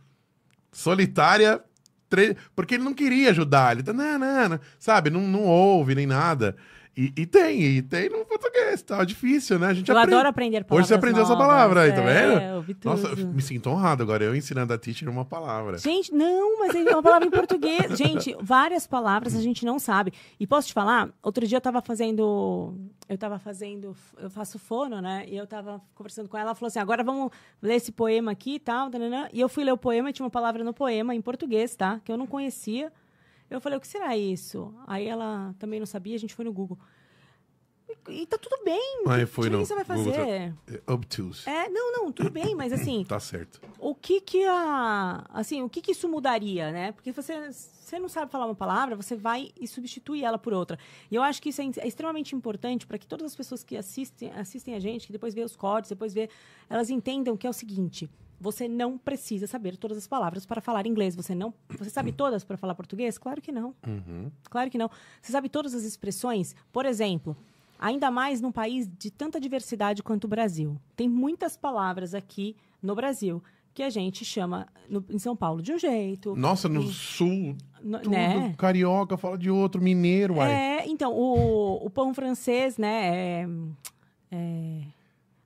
Solitária. Tre... Porque ele não queria ajudar. Ele tá, não, não, não. sabe, não, não ouve nem nada. E, e, tem, e tem no português, tá difícil, né? A gente eu aprende... adoro aprender palavras Hoje você aprendeu novas, essa palavra aí, tá é, vendo? É, vi tudo. Nossa, me sinto honrado agora, eu ensinando a teacher uma palavra. Gente, não, mas é uma palavra em português. Gente, várias palavras a gente não sabe. E posso te falar? Outro dia eu tava fazendo... Eu tava fazendo... Eu faço fono, né? E eu tava conversando com ela, ela falou assim, agora vamos ler esse poema aqui e tal, e eu fui ler o poema e tinha uma palavra no poema, em português, tá? Que eu não conhecia. Eu falei, o que será isso? Aí ela também não sabia, a gente foi no Google. E, tá tudo bem. Aí foi, que você vai tá- fazer? É, obtuse. É, não, não, tudo bem, mas assim. tá certo. O que que a. Assim, o que que isso mudaria, né? Porque você, você não sabe falar uma palavra, você vai e substitui ela por outra. E eu acho que isso é, é extremamente importante para que todas as pessoas que assistem, assistem a gente, que depois vê os cortes, depois vê. Elas entendam que é o seguinte você não precisa saber todas as palavras para falar inglês. Você não, você sabe todas para falar português? Claro que não. Uhum. Claro que não. Você sabe todas as expressões? Por exemplo, ainda mais num país de tanta diversidade quanto o Brasil. Tem muitas palavras aqui no Brasil que a gente chama no, em São Paulo de um jeito. Nossa, no e, sul, no, tudo, né? carioca fala de outro, mineiro, uai. É, então, o, o pão francês, né, é, é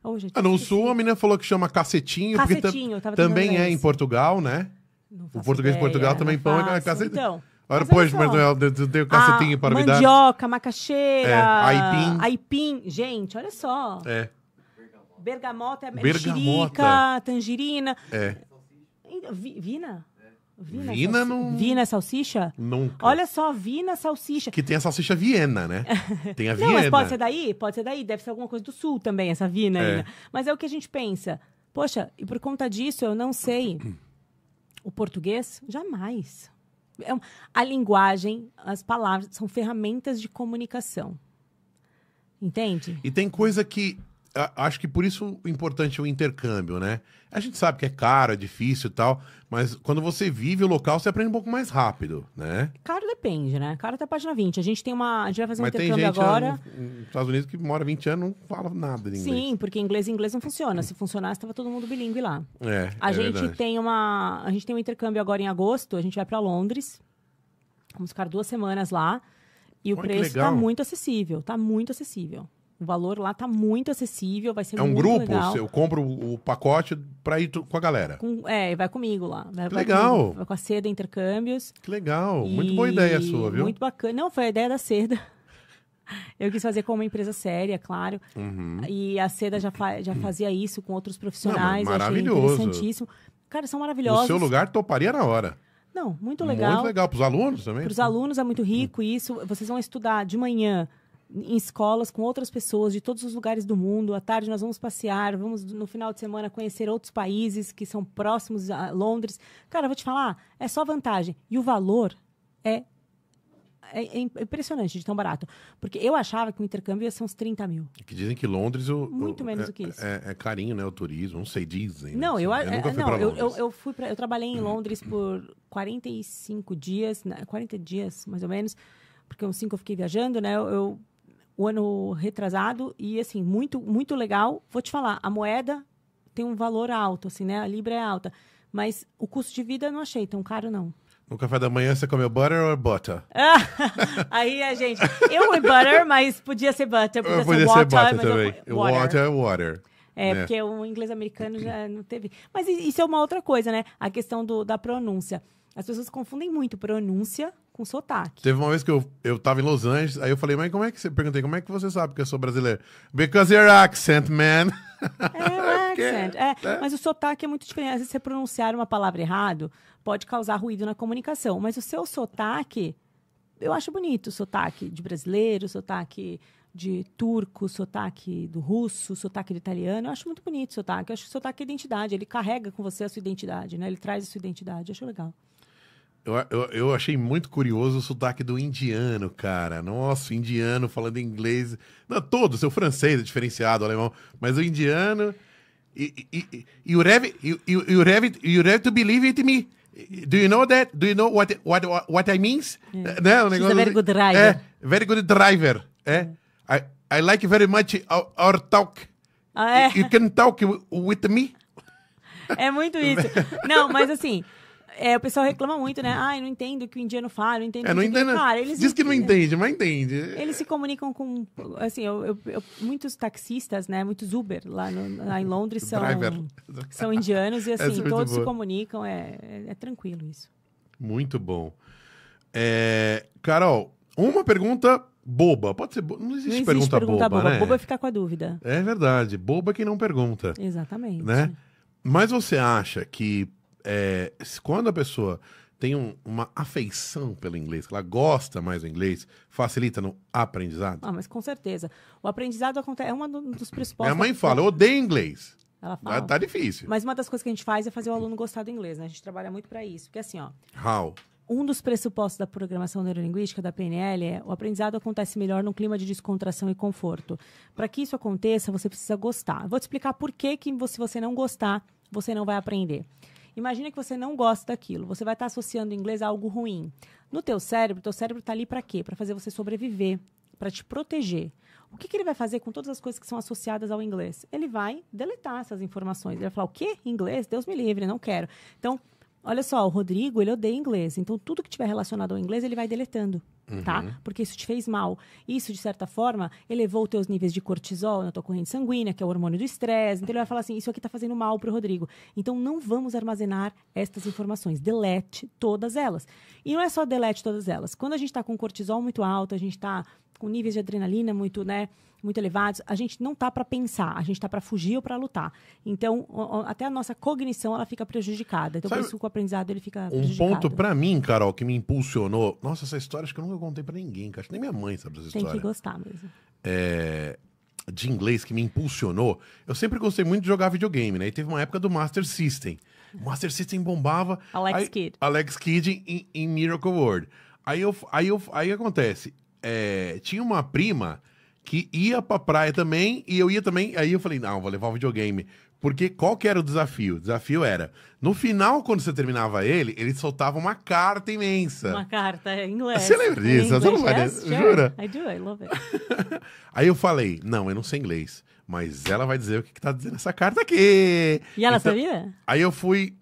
Oh, gente, ah, no sul a menina falou que chama cacetinho, cacetinho porque também é em Portugal, né? O português de Portugal também pão é cacetinho. Então, Ora, pois, mas eu tenho cacetinho ah, para mandioca, me dar. Mandioca, macaxeira, é, aipim. aipim. Gente, olha só. É. Bergamota, Bergamota. mexerica, tangerina. É. Vina? Vina, Vina salsi... não. Vina salsicha? Nunca. Olha só, Vina salsicha. Que tem a salsicha Viena, né? Tem a não, Viena. Não, mas pode ser daí? Pode ser daí. Deve ser alguma coisa do sul também, essa Vina. É. Ainda. Né? Mas é o que a gente pensa. Poxa, e por conta disso eu não sei o português? Jamais. É A linguagem, as palavras, são ferramentas de comunicação. Entende? E tem coisa que acho que por isso é importante o intercâmbio, né? A gente sabe que é caro, é difícil e tal, mas quando você vive o local, você aprende um pouco mais rápido, né? Caro depende, né? Caro até a página 20. A gente tem uma. A gente vai fazer um intercâmbio tem gente agora. nos Estados Unidos que mora 20 anos não fala nada de inglês. Sim, porque inglês e inglês não funciona. Se funcionasse, estava todo mundo bilíngue lá. É. A é gente verdade. tem uma. A gente tem um intercâmbio agora em agosto, a gente vai para Londres. Vamos ficar duas semanas lá. E Olha o preço está muito acessível, está muito acessível. O valor lá tá muito acessível, vai ser muito legal. É um grupo, legal. eu compro o pacote para ir com a galera. Com, é, vai comigo lá. Vai, legal. vai com a Seda Intercâmbios. Que legal, e... muito boa ideia sua, viu? Muito bacana. Não, foi a ideia da Seda. Eu quis fazer com uma empresa séria, claro. Uhum. E a Seda já, fa já fazia isso com outros profissionais. Não, maravilhoso. achei interessantíssimo. Cara, são maravilhosos. No seu lugar, toparia na hora. Não, muito legal. Muito legal. Para os alunos também? Para os alunos é muito rico isso. Vocês vão estudar de manhã em escolas com outras pessoas de todos os lugares do mundo. À tarde nós vamos passear, vamos no final de semana conhecer outros países que são próximos a Londres. Cara, vou te falar, é só vantagem. E o valor é, é, é impressionante de tão barato. Porque eu achava que o intercâmbio ia ser uns 30 mil. É que dizem que Londres... O, Muito o, menos é, do que isso. É, é carinho, né? O turismo, não sei, dizem. Né? Não, né? eu, assim, eu, nunca é, fui não, eu, eu, eu, fui pra, eu trabalhei em uhum. Londres por 45 dias, 40 né, dias, mais ou menos porque uns cinco eu fiquei viajando, né? eu o ano retrasado e assim muito muito legal. Vou te falar, a moeda tem um valor alto, assim, né? A libra é alta, mas o custo de vida eu não achei tão caro não. No café da manhã você comeu butter ou butter? Ah, aí a gente. Eu fui butter, mas podia ser butter. Podia, podia ser, water, ser butter também. Eu, water. water, é water. É, né? porque o inglês americano já não teve. Mas isso é uma outra coisa, né? A questão do, da pronúncia. As pessoas confundem muito pronúncia com sotaque. Teve uma vez que eu, eu tava em Los Angeles, aí eu falei, mas como é que você. Perguntei, como é que você sabe que eu sou brasileiro? Because your accent, man. É, accent. é. Né? Mas o sotaque é muito diferente. Às vezes você pronunciar uma palavra errado pode causar ruído na comunicação. Mas o seu sotaque, eu acho bonito o sotaque de brasileiro, o sotaque de turco, sotaque do russo, sotaque do italiano. Eu acho muito bonito o sotaque. Eu acho que o sotaque é identidade. Ele carrega com você a sua identidade, né? Ele traz a sua identidade. Eu acho legal. Eu, eu, eu, achei muito curioso o sotaque do indiano, cara. Nossa, indiano falando inglês. Não, todo seu francês é diferenciado, o alemão. Mas o indiano. You have, you, you, you have to believe it me. Do you know that? Do you know what, what, what I means? Yeah. Eh, né? um negócio, a very good é, driver. É, very good driver. É. Yeah. I, I like very much our, our talk. Ah, é. You can talk with me. É muito isso. Não, mas assim. É, o pessoal reclama muito, né? Ai, ah, não entendo o que o indiano fala, não entendo. É, não entendo. Cara, né? eles Diz que não entende, mas entende. Eles se comunicam com, assim, eu, eu, eu, muitos taxistas, né? Muitos Uber lá, no, lá em Londres são, são indianos e é assim, é todos boa. se comunicam, é, é, tranquilo isso. Muito bom. É, Carol, uma pergunta boba. Pode ser bo... Não existe, não existe pergunta, pergunta, boba, boba. Né? Boba é ficar com a dúvida. É verdade. Boba é quem não pergunta. Exatamente. Né? Mas você acha que é, quando a pessoa tem um, uma afeição pelo inglês, ela gosta mais do inglês, facilita no aprendizado? Ah, mas com certeza. O aprendizado é um dos pressupostos. Minha mãe fala, eu odeio inglês. Ela tá, fala. Tá, tá, difícil. Mas uma das coisas que a gente faz é fazer o aluno gostar do inglês, né? A gente trabalha muito para isso. Porque assim, ó. How? Um dos pressupostos da programação neurolinguística da PNL é o aprendizado acontece melhor num clima de descontração e conforto. Para que isso aconteça, você precisa gostar. vou te explicar por que, que se você não gostar, você não vai aprender. Imagina que você não gosta daquilo, você vai estar associando inglês a algo ruim. No teu cérebro, teu cérebro está ali para quê? Para fazer você sobreviver, para te proteger. O que, que, ele vai fazer com todas as coisas que são associadas ao inglês? Ele vai deletar essas informações. Ele vai falar, o quê? Inglês? Deus me livre, não quero. Então, Olha só, o Rodrigo, ele odeia inglês. Então, tudo que tiver relacionado ao inglês, ele vai deletando, tá? uhum. tá? Porque isso te fez mal. Isso, de certa forma, elevou os teus níveis de cortisol na tua corrente sanguínea, que é o hormônio do estresse. Então, ele vai falar assim, isso aqui tá fazendo mal pro Rodrigo. Então, não vamos armazenar estas informações. Delete todas elas. E não é só delete todas elas. Quando a gente tá com cortisol muito alto, a gente tá com níveis de adrenalina muito, né, muito elevados, a gente não tá para pensar, a gente tá para fugir ou para lutar. Então, até a nossa cognição ela fica prejudicada. Então, Sabe, por isso que o aprendizado ele fica Um ponto para mim, Carol, que me impulsionou. Nossa, essa história acho que eu nunca contei para ninguém, cara. nem minha mãe sabe essa história. Tem que gostar mesmo. É, de inglês que me impulsionou. Eu sempre gostei muito de jogar videogame, né? E teve uma época do Master System. O Master System bombava. Alex aí, Kidd. Alex Kidd em, em Miracle World. Aí, eu, aí, eu, aí acontece é, tinha uma prima que ia pra praia também e eu ia também. Aí eu falei, não, vou levar o videogame. Porque qual que era o desafio? O desafio era, no final, quando você terminava ele, ele soltava uma carta imensa. Uma carta em inglês. Você lembra disso? Você não vai yes, Jura? I do, I love it. Aí eu falei, não, eu não sei inglês, mas ela vai dizer o que, que tá dizendo essa carta aqui. E ela então, sabia? Aí eu fui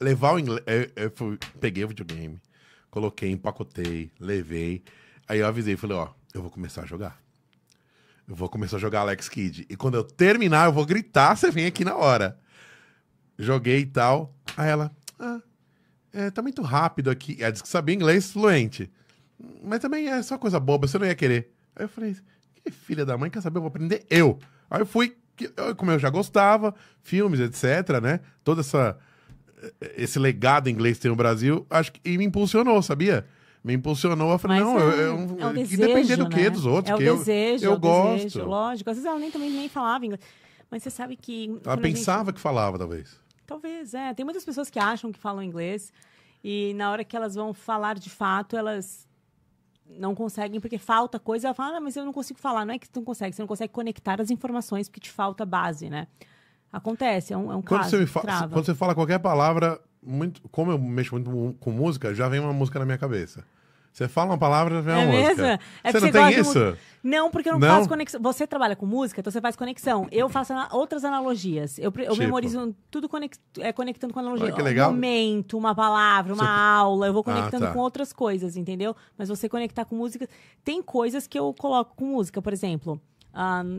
levar o inglês, eu, eu fui, peguei o videogame, coloquei, empacotei, levei. Aí eu avisei, falei, ó, eu vou começar a jogar. Eu vou começar a jogar Alex Kidd. E quando eu terminar, eu vou gritar, você vem aqui na hora. Joguei e tal. Aí ela, ah, é, tá muito rápido aqui. Ela disse que sabia inglês fluente. Mas também é só coisa boba, você não ia querer. Aí eu falei, que filha da mãe, quer saber? Eu vou aprender eu. Aí eu fui, como eu já gostava, filmes, etc, né? Toda essa eh, esse legado inglês tem no Brasil, acho que me impulsionou, sabia? me impulsionou. Eu falei, Mas não, é, eu, eu, é um desejo, depender do né? que dos outros. É o que desejo, eu, eu é gosto. Desejo, lógico. Às vezes ela nem, também nem falava inglês. Mas você sabe que. Ela pensava gente... que falava, talvez. Talvez, é. Tem muitas pessoas que acham que falam inglês e na hora que elas vão falar de fato, elas não conseguem porque falta coisa. Ela fala, ah, mas eu não consigo falar. Não é que tu não consegue, você não consegue conectar as informações porque te falta base, né? Acontece, é um, é um quando caso. Você fala, quando você fala qualquer palavra muito, como eu mexo muito com música, já vem uma música na minha cabeça. Você fala uma palavra, já vem é uma mesmo? música. É você não tem isso? Não, porque eu não, não, faço conexão. Você trabalha com música, então você faz conexão. Eu faço outras analogias. Eu, eu tipo. memorizo tudo conex é, conectando com analogia. Olha que legal. Um momento, uma palavra, uma você... aula. Eu vou ah, conectando ah, tá. com outras coisas, entendeu? Mas você conectar com música. Tem coisas que eu coloco com música, por exemplo.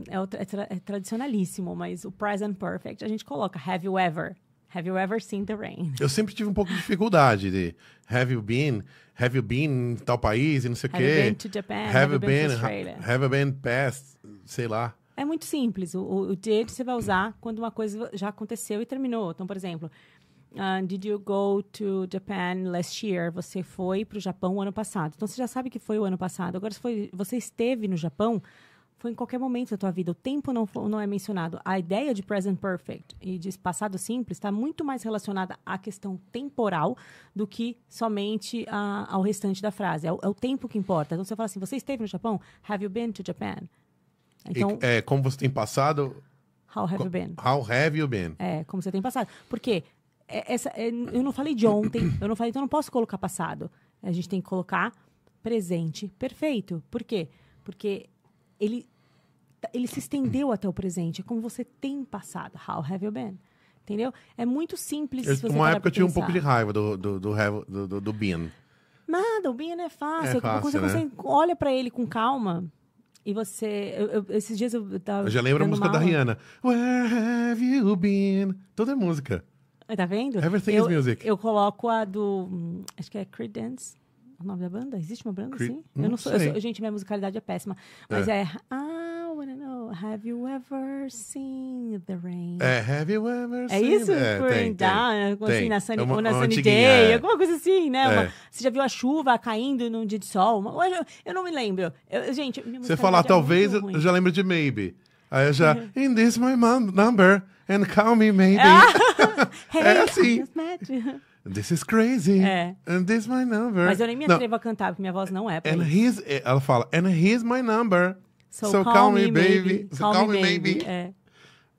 É um, é, tra é, tradicionalíssimo, mas o Present Perfect, a gente coloca Have You Ever? Have you ever seen the rain? Eu sempre tive um pouco de dificuldade de have you been, have you been em tal país e não sei o quê. Have you been to Japan? Have, have you been, been to Australia? Have you been past, sei lá. É muito simples. O, o did você vai usar quando uma coisa já aconteceu e terminou. Então, por exemplo, ah, did you go to Japan last year? Você foi para o Japão ano passado. Então, você já sabe que foi o ano passado. Agora, se foi, você esteve no Japão, foi em qualquer momento da tua vida. O tempo não, não é mencionado. A ideia de present perfect e de passado simples está muito mais relacionada à questão temporal do que somente a, ao restante da frase. É o, é o, tempo que importa. Então você fala assim: você esteve no Japão? Have you been to Japan? Então, e, é, como você tem passado. How have you been? How have you been? É, como você tem passado. Porque é, essa, é, eu não falei de ontem, eu não falei, então eu não posso colocar passado. A gente tem que colocar presente perfeito. Por quê? Porque ele, tá, ele se estendeu até o presente, É como você tem passado. How have you been? Entendeu? É muito simples. Eu, uma época eu tinha um pouco de raiva do, do, do, do, do, do Bean. Nada, o Bean é fácil. É, é fácil você, né? você olha para ele com calma. E você. Eu, eu, esses dias eu tava. Eu já lembro a música da Rihanna. Where have you been? Toda é música. Tá vendo? Everything eu, is music. Eu coloco a do. Hum, acho que é Creedence o nome da banda? Existe uma banda sim assim? eu não sou, eu sou, Gente, minha musicalidade é péssima. Mas é. é I ah, know, have you ever seen the rain? É, have you ever é seen É isso? É, Pouring tem, down, tem, ah, assim, tem. na sunny, é day, é. alguma coisa assim, né? Uma, você já viu a chuva caindo num dia de sol? Uma, eu, eu, não me lembro. Eu, gente, Você falar talvez, eu já lembro de maybe. Aí eu já, in this my number, and call me maybe. hey, é assim. This is crazy. É. And this is my number. Mas eu nem me atrevo não. a cantar, porque minha voz não é. And he's, eh, ela fala, and here's my number. So, so call, call, me, baby. So call, call, me, baby. baby. É.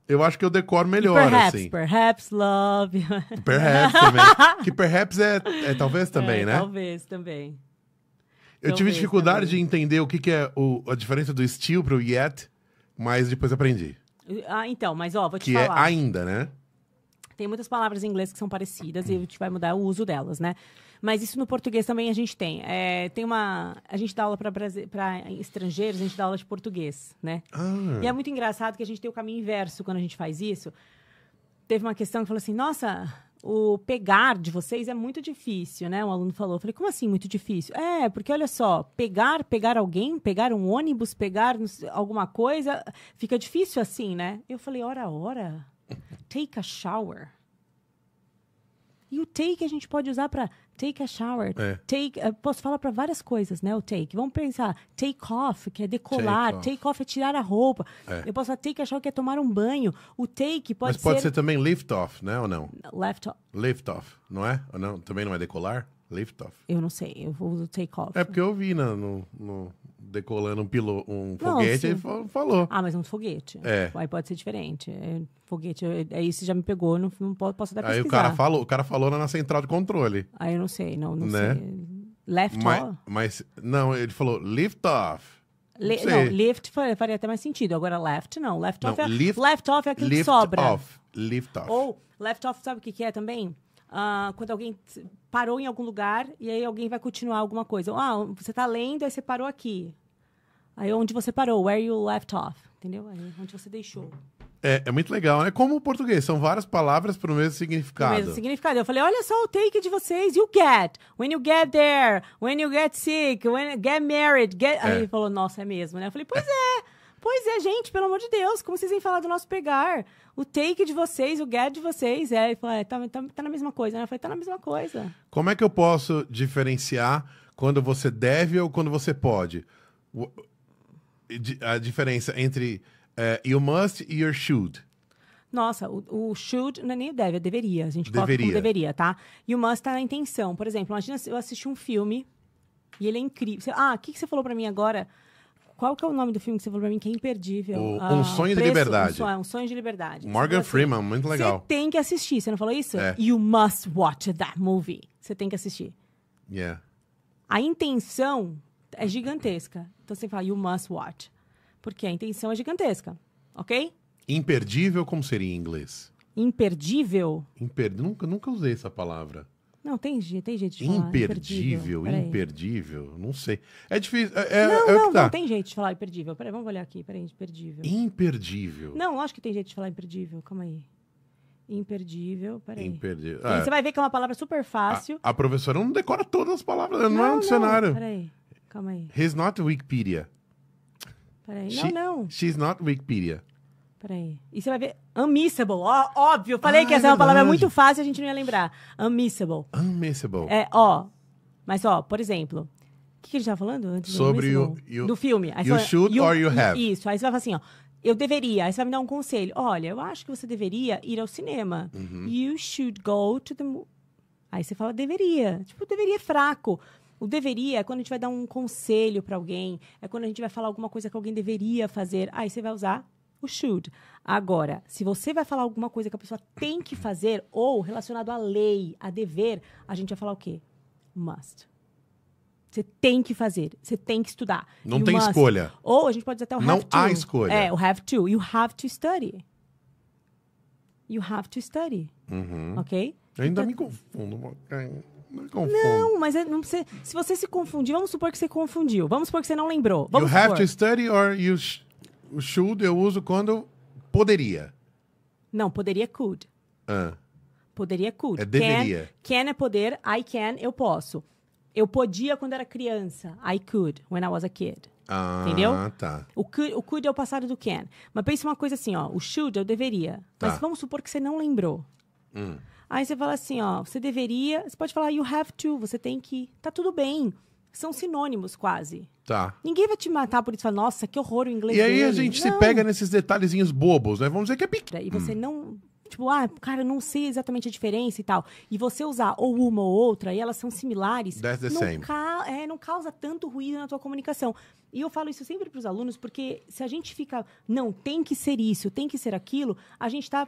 Eu acho que eu decoro melhor, perhaps, assim. Perhaps, love. Perhaps também. que perhaps é, é talvez é, também, é, né? Talvez também. Eu talvez tive dificuldade também. de entender o que, que é o, a diferença do still pro yet, mas depois aprendi. Ah, então, mas ó, vou te que é falar. Que é ainda, né? Tem muitas palavras em inglês que são parecidas e a gente vai mudar o uso delas, né? Mas isso no português também a gente tem. É, tem uma, a gente dá aula para estrangeiros, a gente dá aula de português, né? Ah. E é muito engraçado que a gente tem o caminho inverso quando a gente faz isso. Teve uma questão que falou assim: nossa, o pegar de vocês é muito difícil, né? Um aluno falou. Eu falei, como assim muito difícil? É, porque olha só, pegar, pegar alguém, pegar um ônibus, pegar alguma coisa, fica difícil assim, né? Eu falei, ora, ora. Take a shower. E o take a gente pode usar para take a shower. É. Take, posso falar para várias coisas, né? O take. Vamos pensar, take off, que é decolar, take off, take off é tirar a roupa. É. Eu posso falar take a shower, que é tomar um banho. O take pode Mas ser... Mas pode ser também lift off, né? Ou não? Left off. Lift off, não é? Ou não? Também não é decolar? Lift off. Eu não sei, eu uso take off. É porque eu vi no, no, decolando um, pilo, um não, foguete, não, ele falou. Ah, mas um foguete. É. Aí pode ser diferente. É, foguete, aí é, você é, já me pegou, não, não posso dar pesquisar. Aí o cara, falou, o cara falou na central de controle. Aí eu não sei, não, não né? sei. Left off? Mas, não, ele falou lift off. Le, não, não, lift faria até mais sentido. Agora, left não. Left não, off, é, left off é aquilo que sobra. Off, lift off. Ou, left off, sabe o que, que é também? Uh, quando alguém parou em algum lugar e aí alguém vai continuar alguma coisa. Ah, você tá lendo, aí você parou aqui. Aí é onde você parou, where you left off, entendeu? Aí é onde você deixou. É, é muito legal, é como o português, são várias palavras para o mesmo significado. O mesmo significado. Eu falei, olha só o take de vocês, you get, when you get there, when you get sick, when get married, get... É. Aí ele falou, nossa, é mesmo, né? Eu falei, pois é. Pois é, gente, pelo amor de Deus, como vocês vêm falar do nosso pegar? O take de vocês, o get de vocês. É, ele falou, é, tá, tá, tá na mesma coisa, né? Eu falei, tá na mesma coisa. Como é que eu posso diferenciar quando você deve ou quando você pode? a diferença entre uh, you must e you should? Nossa, o, o, should não é nem o deve, é deveria. A gente deveria. coloca como deveria, tá? E o must tá na intenção. Por exemplo, imagina eu assisti um filme e ele é incrível. ah, o que, que você falou para mim agora? Qual que é o nome do filme que você falou pra mim que é imperdível? O, ah, um Sonho preço, de Liberdade. Um sonho, um sonho de Liberdade. Morgan assim, Freeman, muito legal. Você tem que assistir, você não falou isso? É. You must watch that movie. Você tem que assistir. Yeah. A intenção é gigantesca. Então você fala, you must watch. Porque a intenção é gigantesca, ok? Imperdível, como seria em inglês? Imperdível? Imper... Nunca, nunca usei essa palavra. Não, tem, tem jeito de falar. Imperdível, imperdível. imperdível não sei. É difícil. É, é não, é não, tá. não, tem jeito de falar imperdível. Peraí, vamos olhar aqui. Peraí, imperdível. Imperdível. Não, acho que tem jeito de falar imperdível. Calma aí. Imperdível, peraí. Imperdível. Ah, é. Você vai ver que é uma palavra super fácil. A, a professora não decora todas as palavras, não, é não é um dicionário. Peraí. Calma aí. He's not Wikipedia. Peraí. She, não, não. She's not Wikipedia. Peraí. E você vai ver unmissable. Ó, óbvio. Falei ah, que essa é, é uma palavra muito fácil e a gente não ia lembrar. Unmissable. Unmissable. É, ó. Mas, ó, por exemplo. O que, que ele estava falando antes? Sobre o... Do filme. Aí you fala, should you, or you have. Isso. Aí você vai falar assim, ó. Eu deveria. Aí você vai me dar um conselho. Olha, eu acho que você deveria ir ao cinema. Uhum. You should go to the... Aí você fala deveria. Tipo, deveria é fraco. O deveria é quando a gente vai dar um conselho para alguém, é quando a gente vai falar alguma coisa que alguém deveria fazer. Aí ah, você vai usar o should. Agora, se você vai falar alguma coisa que a pessoa tem que fazer ou relacionado à lei, a dever, a gente vai falar o quê? Must. Você tem que fazer, você tem que estudar. Não you tem must. escolha. Ou a gente pode dizer até o have Não to. Não há escolha. É, o have to. You have to study. You have to study. Uhum. Ok? Eu ainda então, me confundo. Não, mas é, não se você se confundiu, vamos supor que você confundiu. Vamos supor que você não lembrou. Vamos you supor. have to study or you sh should eu uso quando poderia. Não, poderia could. Ah. Poderia could. É deveria. Can, can é poder, I can, eu posso. Eu podia quando era criança. I could when I was a kid. Ah, Entendeu? tá. O could, o could é o passado do can. Mas pensa uma coisa assim, ó. O should eu deveria. Tá. Mas vamos supor que você não lembrou. Hum. Aí você fala assim, ó, você deveria, você pode falar you have to, você tem que, tá tudo bem. São sinônimos quase. Tá. Ninguém vai te matar por isso. Fala, nossa, que horror o inglês. E aí dele. a gente não. se pega nesses detalhezinhos bobos, né? Vamos dizer que é pique. E você hum. não tipo, ah, cara, não sei exatamente a diferença e tal. E você usar ou uma ou outra e elas são similares, That's the não, same. Ca é, não causa tanto ruído na tua comunicação. E eu falo isso sempre para os alunos, porque se a gente fica, não, tem que ser isso, tem que ser aquilo, a gente está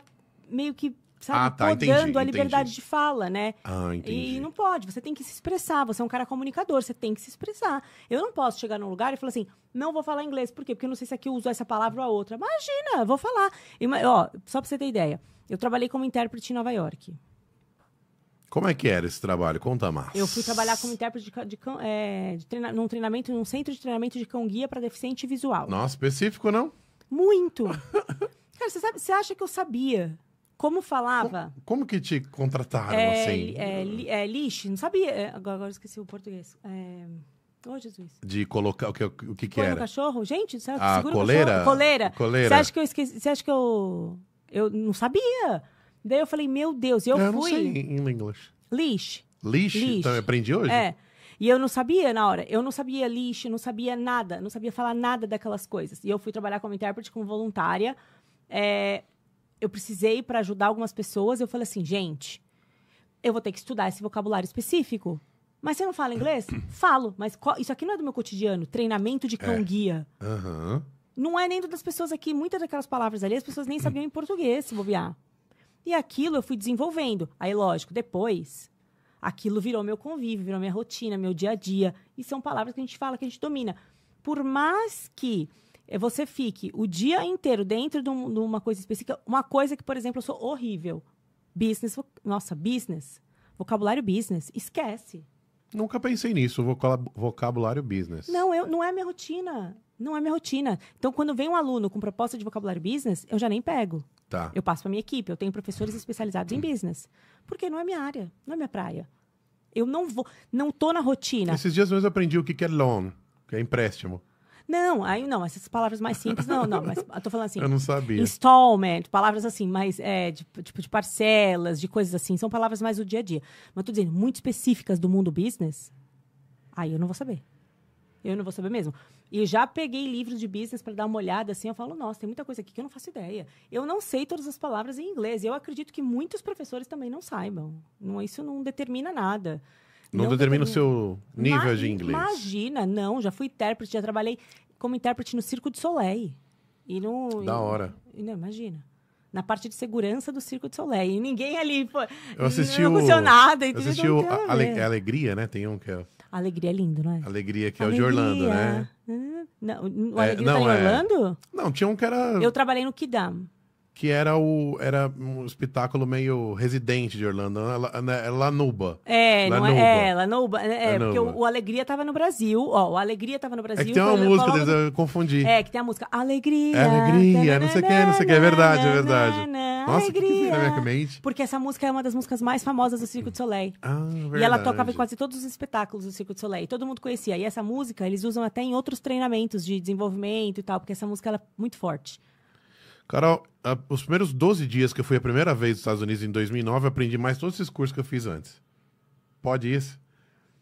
meio que sabe, ah, tá, podando entendi, a liberdade entendi. de fala, né? Ah, entendi. E não pode, você tem que se expressar, você é um cara comunicador, você tem que se expressar. Eu não posso chegar num lugar e falar assim, não vou falar inglês, por quê? Porque eu não sei se aqui eu uso essa palavra ou a outra. Imagina, vou falar. E, ó, só pra você ter ideia, eu trabalhei como intérprete em Nova York. Como é que era esse trabalho? Conta mais. Eu fui trabalhar como intérprete de, de, de, é, de treina, num treinamento, num centro de treinamento de cão guia para deficiente visual. Nossa, específico não? Muito. Cara, você, sabe, você acha que eu sabia como falava? Como, como que te contrataram, é, assim? É, li, é, lixe, não sabia. É, agora, agora esqueci o português. É... Oh, Jesus. De colocar o que, o que, que era? cachorro? Gente, você ah, coleira? coleira? Coleira. Você acha que eu esqueci? Você acha que eu. Eu não sabia. Daí eu falei, meu Deus, eu, é, eu fui. em inglês. Lixe. Lixe. Então eu aprendi hoje? É. E eu não sabia na hora. Eu não sabia lixe, não sabia nada, não sabia falar nada daquelas coisas. E eu fui trabalhar como intérprete, como voluntária. É, eu precisei para ajudar algumas pessoas, eu falei assim, gente, eu vou ter que estudar esse vocabulário específico. Mas você não fala inglês? Falo, mas isso aqui não é do meu cotidiano. Treinamento de é. cão é. guia. Uhum. Não é nem das pessoas aqui. Muitas daquelas palavras ali, as pessoas nem sabiam em português, se bobear. E aquilo eu fui desenvolvendo. Aí, lógico, depois, aquilo virou meu convívio, virou minha rotina, meu dia a dia. E são palavras que a gente fala, que a gente domina. Por mais que é você fique o dia inteiro dentro de, uma coisa específica, uma coisa que, por exemplo, eu sou horrível. Business, nossa, business, vocabulário business, esquece. Nunca pensei nisso, vocabulário business. Não, eu, não é minha rotina. Não é minha rotina. Então, quando vem um aluno com proposta de vocabulário business, eu já nem pego. Tá. Eu passo para minha equipe, eu tenho professores especializados em business. Porque não é minha área, não é minha praia. Eu não vou, não tô na rotina. Esses dias mesmo eu aprendi o que é loan, que é empréstimo. Não, aí não, essas palavras mais simples, não, não, mas eu tô falando assim. eu não sabia. Installment, palavras assim, mais é, de, tipo de parcelas, de coisas assim, são palavras mais do dia a dia. Mas tô dizendo, muito específicas do mundo business, aí eu não vou saber. Eu não vou saber mesmo. E já peguei livros de business para dar uma olhada assim, eu falo, nossa, tem muita coisa aqui que eu não faço ideia. Eu não sei todas as palavras em inglês. E Eu acredito que muitos professores também não saibam. Não, isso não determina nada. Não, não determina o seu nível Ma de inglês. Imagina, não. Já fui intérprete, já trabalhei como intérprete no Circo de Soleil. E no, da e, hora. E, não, imagina na parte de segurança do Circo de Soleil. E ninguém ali foi. Eu assisti não aconteceu nada. Eu assisti o Ale... É Alegria, né? Tem um que é. Alegria é lindo, não é? Alegria, que Alegria. é o de Orlando, né? Ah, não, o é, Alegria é, não, tá é... Orlando? Não, tinha um que era. Eu trabalhei no Kidam que era o era um espetáculo meio residente de Orlando, né, é Lanuba. É, Lanuba. não é, é Lanuba, é, Lanuba. É, porque o, o, Alegria tava no Brasil, ó, o Alegria tava no Brasil. É que tem uma então música, eu confundi. É, que tem a música Alegria. É, alegria, não sei o que, não sei o que, é verdade, é verdade. Nossa, alegria. Que que mente? Porque essa música é uma das músicas mais famosas do Circo de Soleil. Ah, verdade. E ela tocava em quase todos os espetáculos do Circo de Soleil, todo mundo conhecia. E essa música eles usam até em outros treinamentos de desenvolvimento e tal, porque essa música é muito forte. Carol, a, os primeiros 12 dias que eu fui a primeira vez nos Estados Unidos em 2009, eu aprendi mais todos esses cursos que eu fiz antes. Pode isso?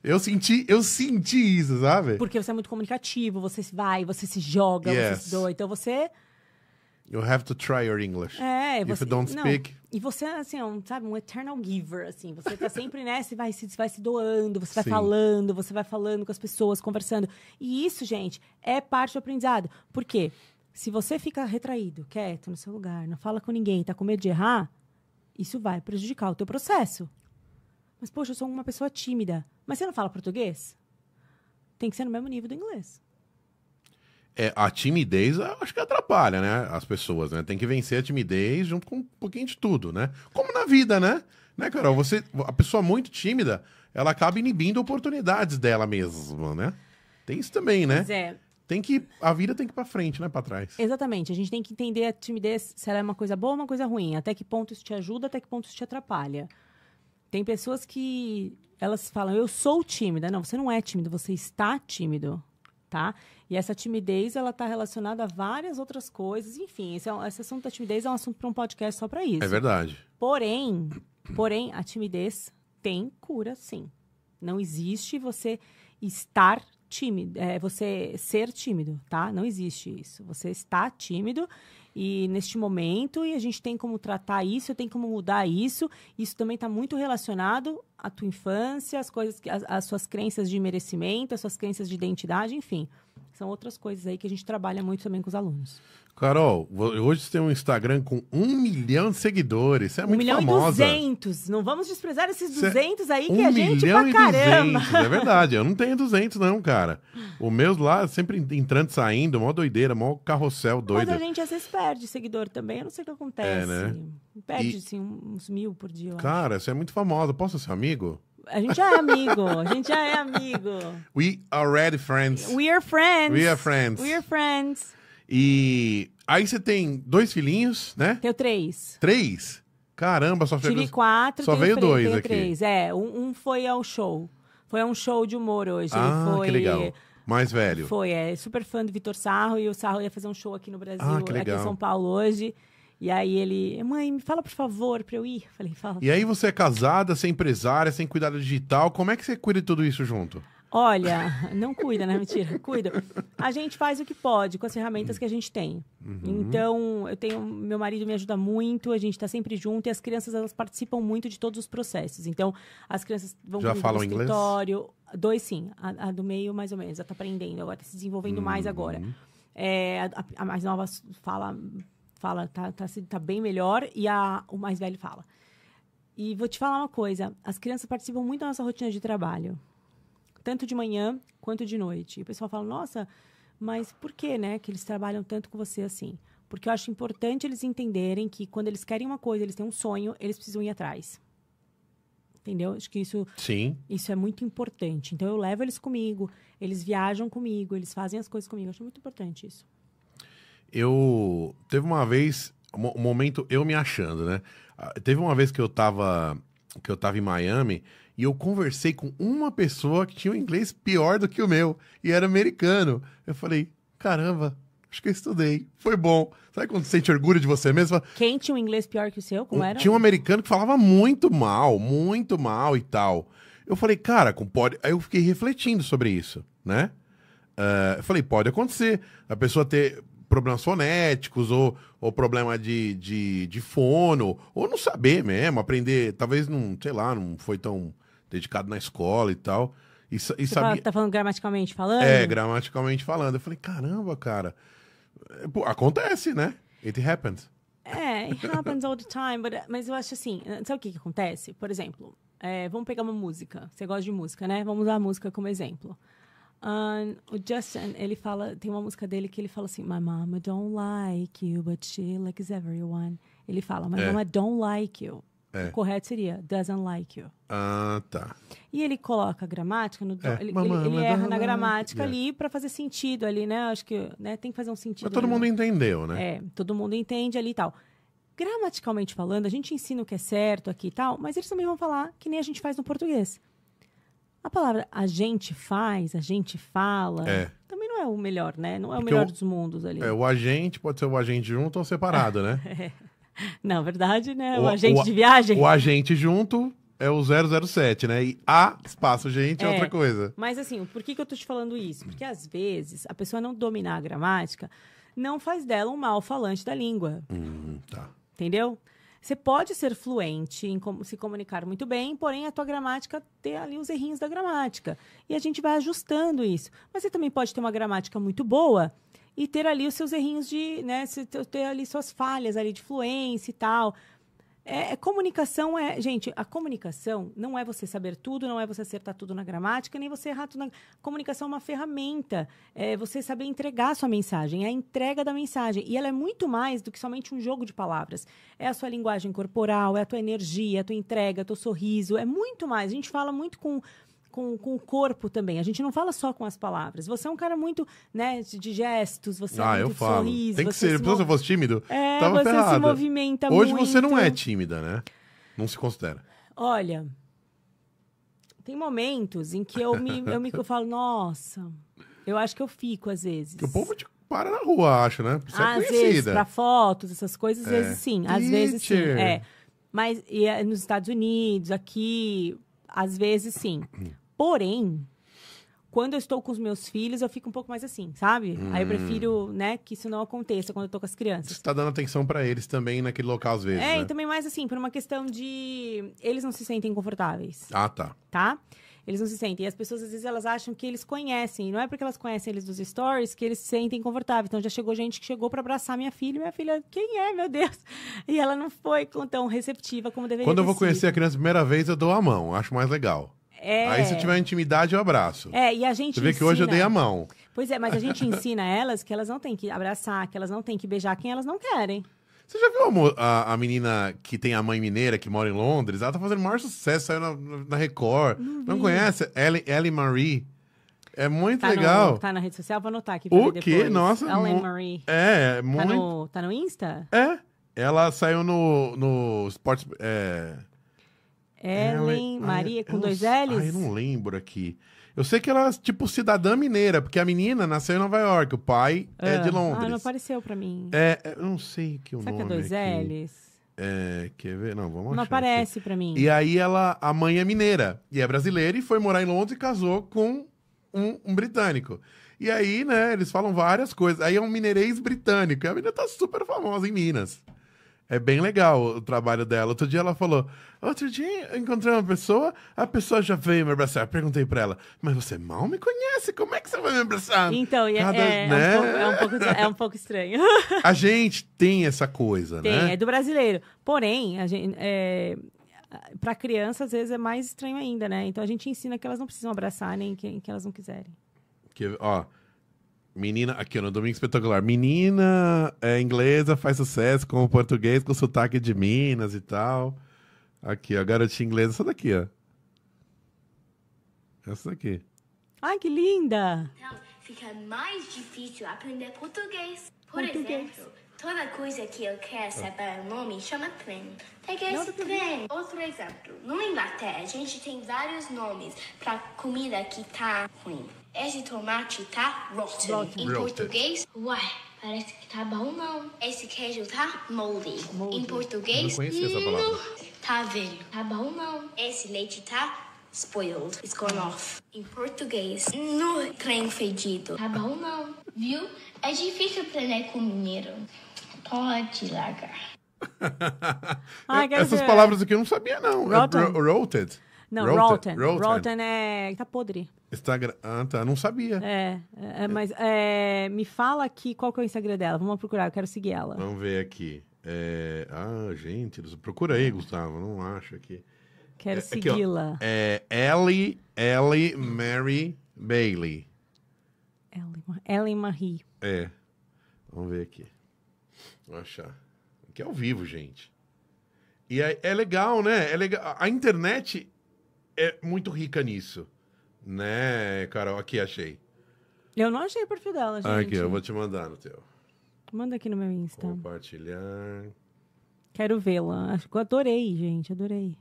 Eu senti, eu senti isso, sabe? Porque você é muito comunicativo, você vai, você se joga, yes. você se doa. Então você You have to try your English. É, você, If you don't speak. Não, e você, é, assim, é um, sabe, um eternal giver, assim. Você tá sempre, né, você vai, se, vai se doando, você vai Sim. falando, você vai falando com as pessoas, conversando. E isso, gente, é parte do aprendizado. Por quê? Se você fica retraído, quieto no seu lugar, não fala com ninguém, tá com medo de errar, isso vai prejudicar o teu processo. Mas, poxa, eu sou uma pessoa tímida. Mas você não fala português? Tem que ser no mesmo nível do inglês. É, a timidez acho que atrapalha, né? As pessoas, né? Tem que vencer a timidez junto com um pouquinho de tudo, né? Como na vida, né? Né, Carol? Você, a pessoa muito tímida, ela acaba inibindo oportunidades dela mesma, né? Tem isso também, né? Pois é. Tem que. A vida tem que ir pra frente, não é pra trás. Exatamente. A gente tem que entender a timidez, se ela é uma coisa boa ou uma coisa ruim. Até que ponto isso te ajuda, até que ponto isso te atrapalha. Tem pessoas que elas falam, eu sou tímida. Não, você não é tímido, você está tímido. Tá? E essa timidez, ela está relacionada a várias outras coisas. Enfim, esse, é, esse assunto da timidez é um assunto para um podcast só para isso. É verdade. Porém, porém, a timidez tem cura, sim. Não existe você estar tímido, é, você ser tímido, tá? Não existe isso. Você está tímido e neste momento e a gente tem como tratar isso, tem como mudar isso. Isso também está muito relacionado à tua infância, as coisas, as, as suas crenças de merecimento, as suas crenças de identidade, enfim. São outras coisas aí que a gente trabalha muito também com os alunos. Carol, hoje você tem um Instagram com um milhão de seguidores. Você é um muito milhão e duzentos. Não vamos desprezar esses é duzentos aí que um a é gente milhão pra e caramba. 200. É verdade, eu não tenho duzentos não, cara. O meus lá, sempre entrando e saindo, mó doideira, mó carrossel doido. Mas a gente às vezes perde seguidor também, eu não sei o que acontece. É, né? Perde, e... assim, uns mil por dia. cara, acho. você é muito famosa. Posso ser amigo? A gente já é amigo. A gente já é amigo. We already friends. We are friends. We are friends. We are friends. E aí você tem dois filhinhos, né? Tenho três. Três? Caramba, só veio Tive quatro, só veio dois aqui. Três. É, um, um, foi ao show. Foi um show de humor hoje. Ah, foi... que legal. Mais velho. Foi, é super fã do Vitor Sarro e o Sarro ia fazer um show aqui no Brasil, ah, aqui em São Paulo hoje. E aí ele, mãe, me fala por favor pra eu ir. falei, fala. E aí você é casada, sem é empresária, sem cuidado digital. Como é que você cuida de tudo isso junto? Olha, não cuida, né? Mentira, cuida. A gente faz o que pode com as ferramentas que a gente tem. Uhum. Então, eu tenho. Meu marido me ajuda muito, a gente está sempre junto e as crianças elas participam muito de todos os processos. Então, as crianças vão Já falam escritório. Inglês? Dois sim. A, a, do meio, mais ou menos, ela está aprendendo, agora está se desenvolvendo uhum. mais agora. Uhum. É, a, a mais nova fala fala, tá, tá, tá bem melhor, e a, o mais velho fala. E vou te falar uma coisa: as crianças participam muito da nossa rotina de trabalho, tanto de manhã quanto de noite. E o pessoal fala: nossa, mas por que, né, que eles trabalham tanto com você assim? Porque eu acho importante eles entenderem que quando eles querem uma coisa, eles têm um sonho, eles precisam ir atrás. Entendeu? Acho que isso, Sim. isso é muito importante. Então eu levo eles comigo, eles viajam comigo, eles fazem as coisas comigo. acho muito importante isso. Eu. Teve uma vez. Um momento eu me achando, né? Ah, teve uma vez que eu tava. Que eu tava em Miami e eu conversei com uma pessoa que tinha um inglês pior do que o meu e era americano. Eu falei, caramba, acho que eu estudei, foi bom. Sabe quando você sente orgulho de você mesmo? Quem tinha um inglês pior que o seu? Como um, era? Tinha um americano que falava muito mal, muito mal e tal. Eu falei, cara, com pode. Aí eu fiquei refletindo sobre isso, né? Uh, eu falei, pode acontecer. A pessoa ter problemas fonéticos, ou, ou problema de, de, de fono, ou não saber mesmo, aprender, talvez não, sei lá, não foi tão dedicado na escola e tal. E, e sabia... Tá falando gramaticalmente falando? É, gramaticalmente falando. Eu falei, caramba, cara. É, pô, acontece, né? It happens. É, it happens all the time, but, mas eu acho assim, sabe o que, que acontece? Por exemplo, é, vamos pegar uma música. Você gosta de música, né? Vamos usar a música como exemplo. Um, o Justin, ele fala, tem uma música dele que ele fala assim: My mama don't like you, but she likes everyone. Ele fala: My é. mama don't like you. É. O correto seria doesn't like you. Ah, tá. E ele coloca a gramática no é. ele, mama, ele, ele erra na é, gramática yeah. É. ali para fazer sentido ali, né? Acho que, né, tem que fazer um sentido. Mas todo ali, mundo entendeu, né? É, todo mundo entende ali e tal. Gramaticalmente falando, a gente ensina o que é certo aqui e tal, mas eles também vão falar que nem a gente faz no português. A palavra a gente faz, a gente fala, é. também não é o melhor, né? Não é Porque o melhor o, dos mundos ali. É, o agente pode ser o agente junto ou separado, né? É. Na verdade, né? O, o agente o, de viagem. O agente junto é o 007, né? E a espaço gente é, é, outra coisa. Mas assim, por que, que eu tô te falando isso? Porque às vezes a pessoa não dominar a gramática não faz dela um mal falante da língua. Hum, tá. Entendeu? Você pode ser fluente em como se comunicar muito bem, porém a tua gramática ter ali os errinhos da gramática. E a gente vai ajustando isso. Mas você também pode ter uma gramática muito boa e ter ali os seus errinhos de, né, ter ali suas falhas ali de fluência e tal. É, é, comunicação é. Gente, a comunicação não é você saber tudo, não é você acertar tudo na gramática, nem você errar tudo na. Comunicação é uma ferramenta. É você saber entregar a sua mensagem, é a entrega da mensagem. E ela é muito mais do que somente um jogo de palavras. É a sua linguagem corporal, é a tua energia, é a tua entrega, é o teu sorriso. É muito mais. A gente fala muito com com, com o corpo também. A gente não fala só com as palavras. Você é um cara muito, né, de gestos, você é ah, é muito eu falo. sorriso. Tem que ser, se, mov... se eu fosse tímido, é, tava você ferrada. se movimenta Hoje muito. você não é tímida, né? Não se considera. Olha, tem momentos em que eu me, eu me eu falo, nossa, eu acho que eu fico às vezes. Que o povo te para na rua, acho, né? Você é às é vezes, pra fotos, essas coisas, às é. vezes sim. Às Teacher. vezes sim, é. Mas e, é nos Estados Unidos, aqui, às vezes sim. Porém, quando eu estou com os meus filhos, eu fico um pouco mais assim, sabe? Hum. Aí eu hum. prefiro, né, que isso não aconteça quando eu tô com as crianças. Você tá dando atenção para eles também naquele local às vezes, É, né? e também mais assim, por uma questão de eles não se sentem confortáveis. Ah, tá. Tá? Eles não se sentem. E as pessoas às vezes elas acham que eles conhecem, não é porque elas conhecem eles dos stories que eles se sentem confortáveis. Então já chegou gente que chegou para abraçar minha filha, minha filha, quem é, meu Deus? E ela não foi tão receptiva como deveria. Quando eu vou conhecer sido. a criança a primeira vez, eu dou a mão, acho mais legal. É... Aí se tiver intimidade, eu abraço. É, e a gente. Você vê ensina... que hoje eu dei a mão. Pois é, mas a gente ensina elas que elas não têm que abraçar, que elas não têm que beijar quem elas não querem. Você já viu a, a, menina que tem a mãe mineira, que mora em Londres? Ela tá fazendo o maior sucesso, saiu na, na Record. Não, não conhece? Ellie, Ellie Marie. É muito tá legal. No, tá na rede social, vou anotar aqui pra O quê? Nossa. Ellen Marie. É, muito. Tá no, tá no Insta? É. Ela saiu no, no Sports... É... É- Ellen, Maria, com dois L's? Ah, eu não lembro aqui. Eu sei que ela é tipo cidadã mineira, porque a menina nasceu em Nova York, o pai ah, é de Londres. Ah. ah, não apareceu pra mim. É, é, eu não sei que o Será nome que é dois aqui. L's? É, quer ver? Não, vamos Não aparece para mim. E aí ela, a mãe é mineira e é brasileira e foi morar em Londres e casou com um, um britânico. E aí, né, eles falam várias coisas. Aí é um mineirês britânico. E a menina tá super famosa em Minas. É bem legal o trabalho dela. Outro dia ela falou: Outro dia eu encontrei uma pessoa, a pessoa já veio me abraçar. Eu perguntei pra ela: Mas você mal me conhece, como é que você vai me abraçar? Então, é, Cada, é, né? é, um né? pouco, é, um pouco, é, um pouco, estranho. a gente tem essa coisa, tem, né? Tem, é do brasileiro. Porém, a gente. É... Para criança, às vezes é mais estranho ainda, né? Então a gente ensina que elas não precisam abraçar nem que, que elas não quiserem. Que, ó, Menina, aqui no Domingo Espetacular. Menina é, inglesa faz sucesso com o português, com o sotaque de Minas e tal. Aqui, ó, garotinha inglesa, essa daqui, ó. Essa daqui. Ai, que linda! Então, fica mais difícil aprender português. Por português. exemplo, toda coisa que eu quero saber o nome chama trem. Peguei esse trem. Outro exemplo, no Inglaterra a gente tem vários nomes para comida que tá ruim. Esse tomate tá rotten. rotten. Em português, uai, parece que tá bom não. Esse queijo tá moldy. moldy. Em português, Eu não tá velho. Tá bom não. Esse leite tá spoiled. It's gone off. Em português, no trem fedido. Tá bom não, viu? É difícil aprender com mineiro. Pode largar. ah, Essas palavras aqui eu não sabia, não. É rotten. Roted. Não, rotten. rotten. Rotten, é. Tá podre. Instagram. Ah, tá. Não sabia. É, é, é, mas é, me fala aqui qual que é o Instagram dela. Vamos procurar, eu quero seguir ela. Vamos ver aqui. É, ah, gente, procura aí, Gustavo. Não acho é, aqui. Quero segui-la. É Ellie, Ellie Mary Bailey. Ellie, Ellie Marie. É. Vamos ver aqui. Vou achar. Aqui é ao vivo, gente. E é, é legal, né? É legal. A internet é muito rica nisso. Né, Carol? Aqui, achei. Eu não achei o perfil dela, gente. Aqui, eu vou te mandar no teu. Manda aqui no meu Insta. Compartilhar. Quero vê-la. Adorei, gente, adorei.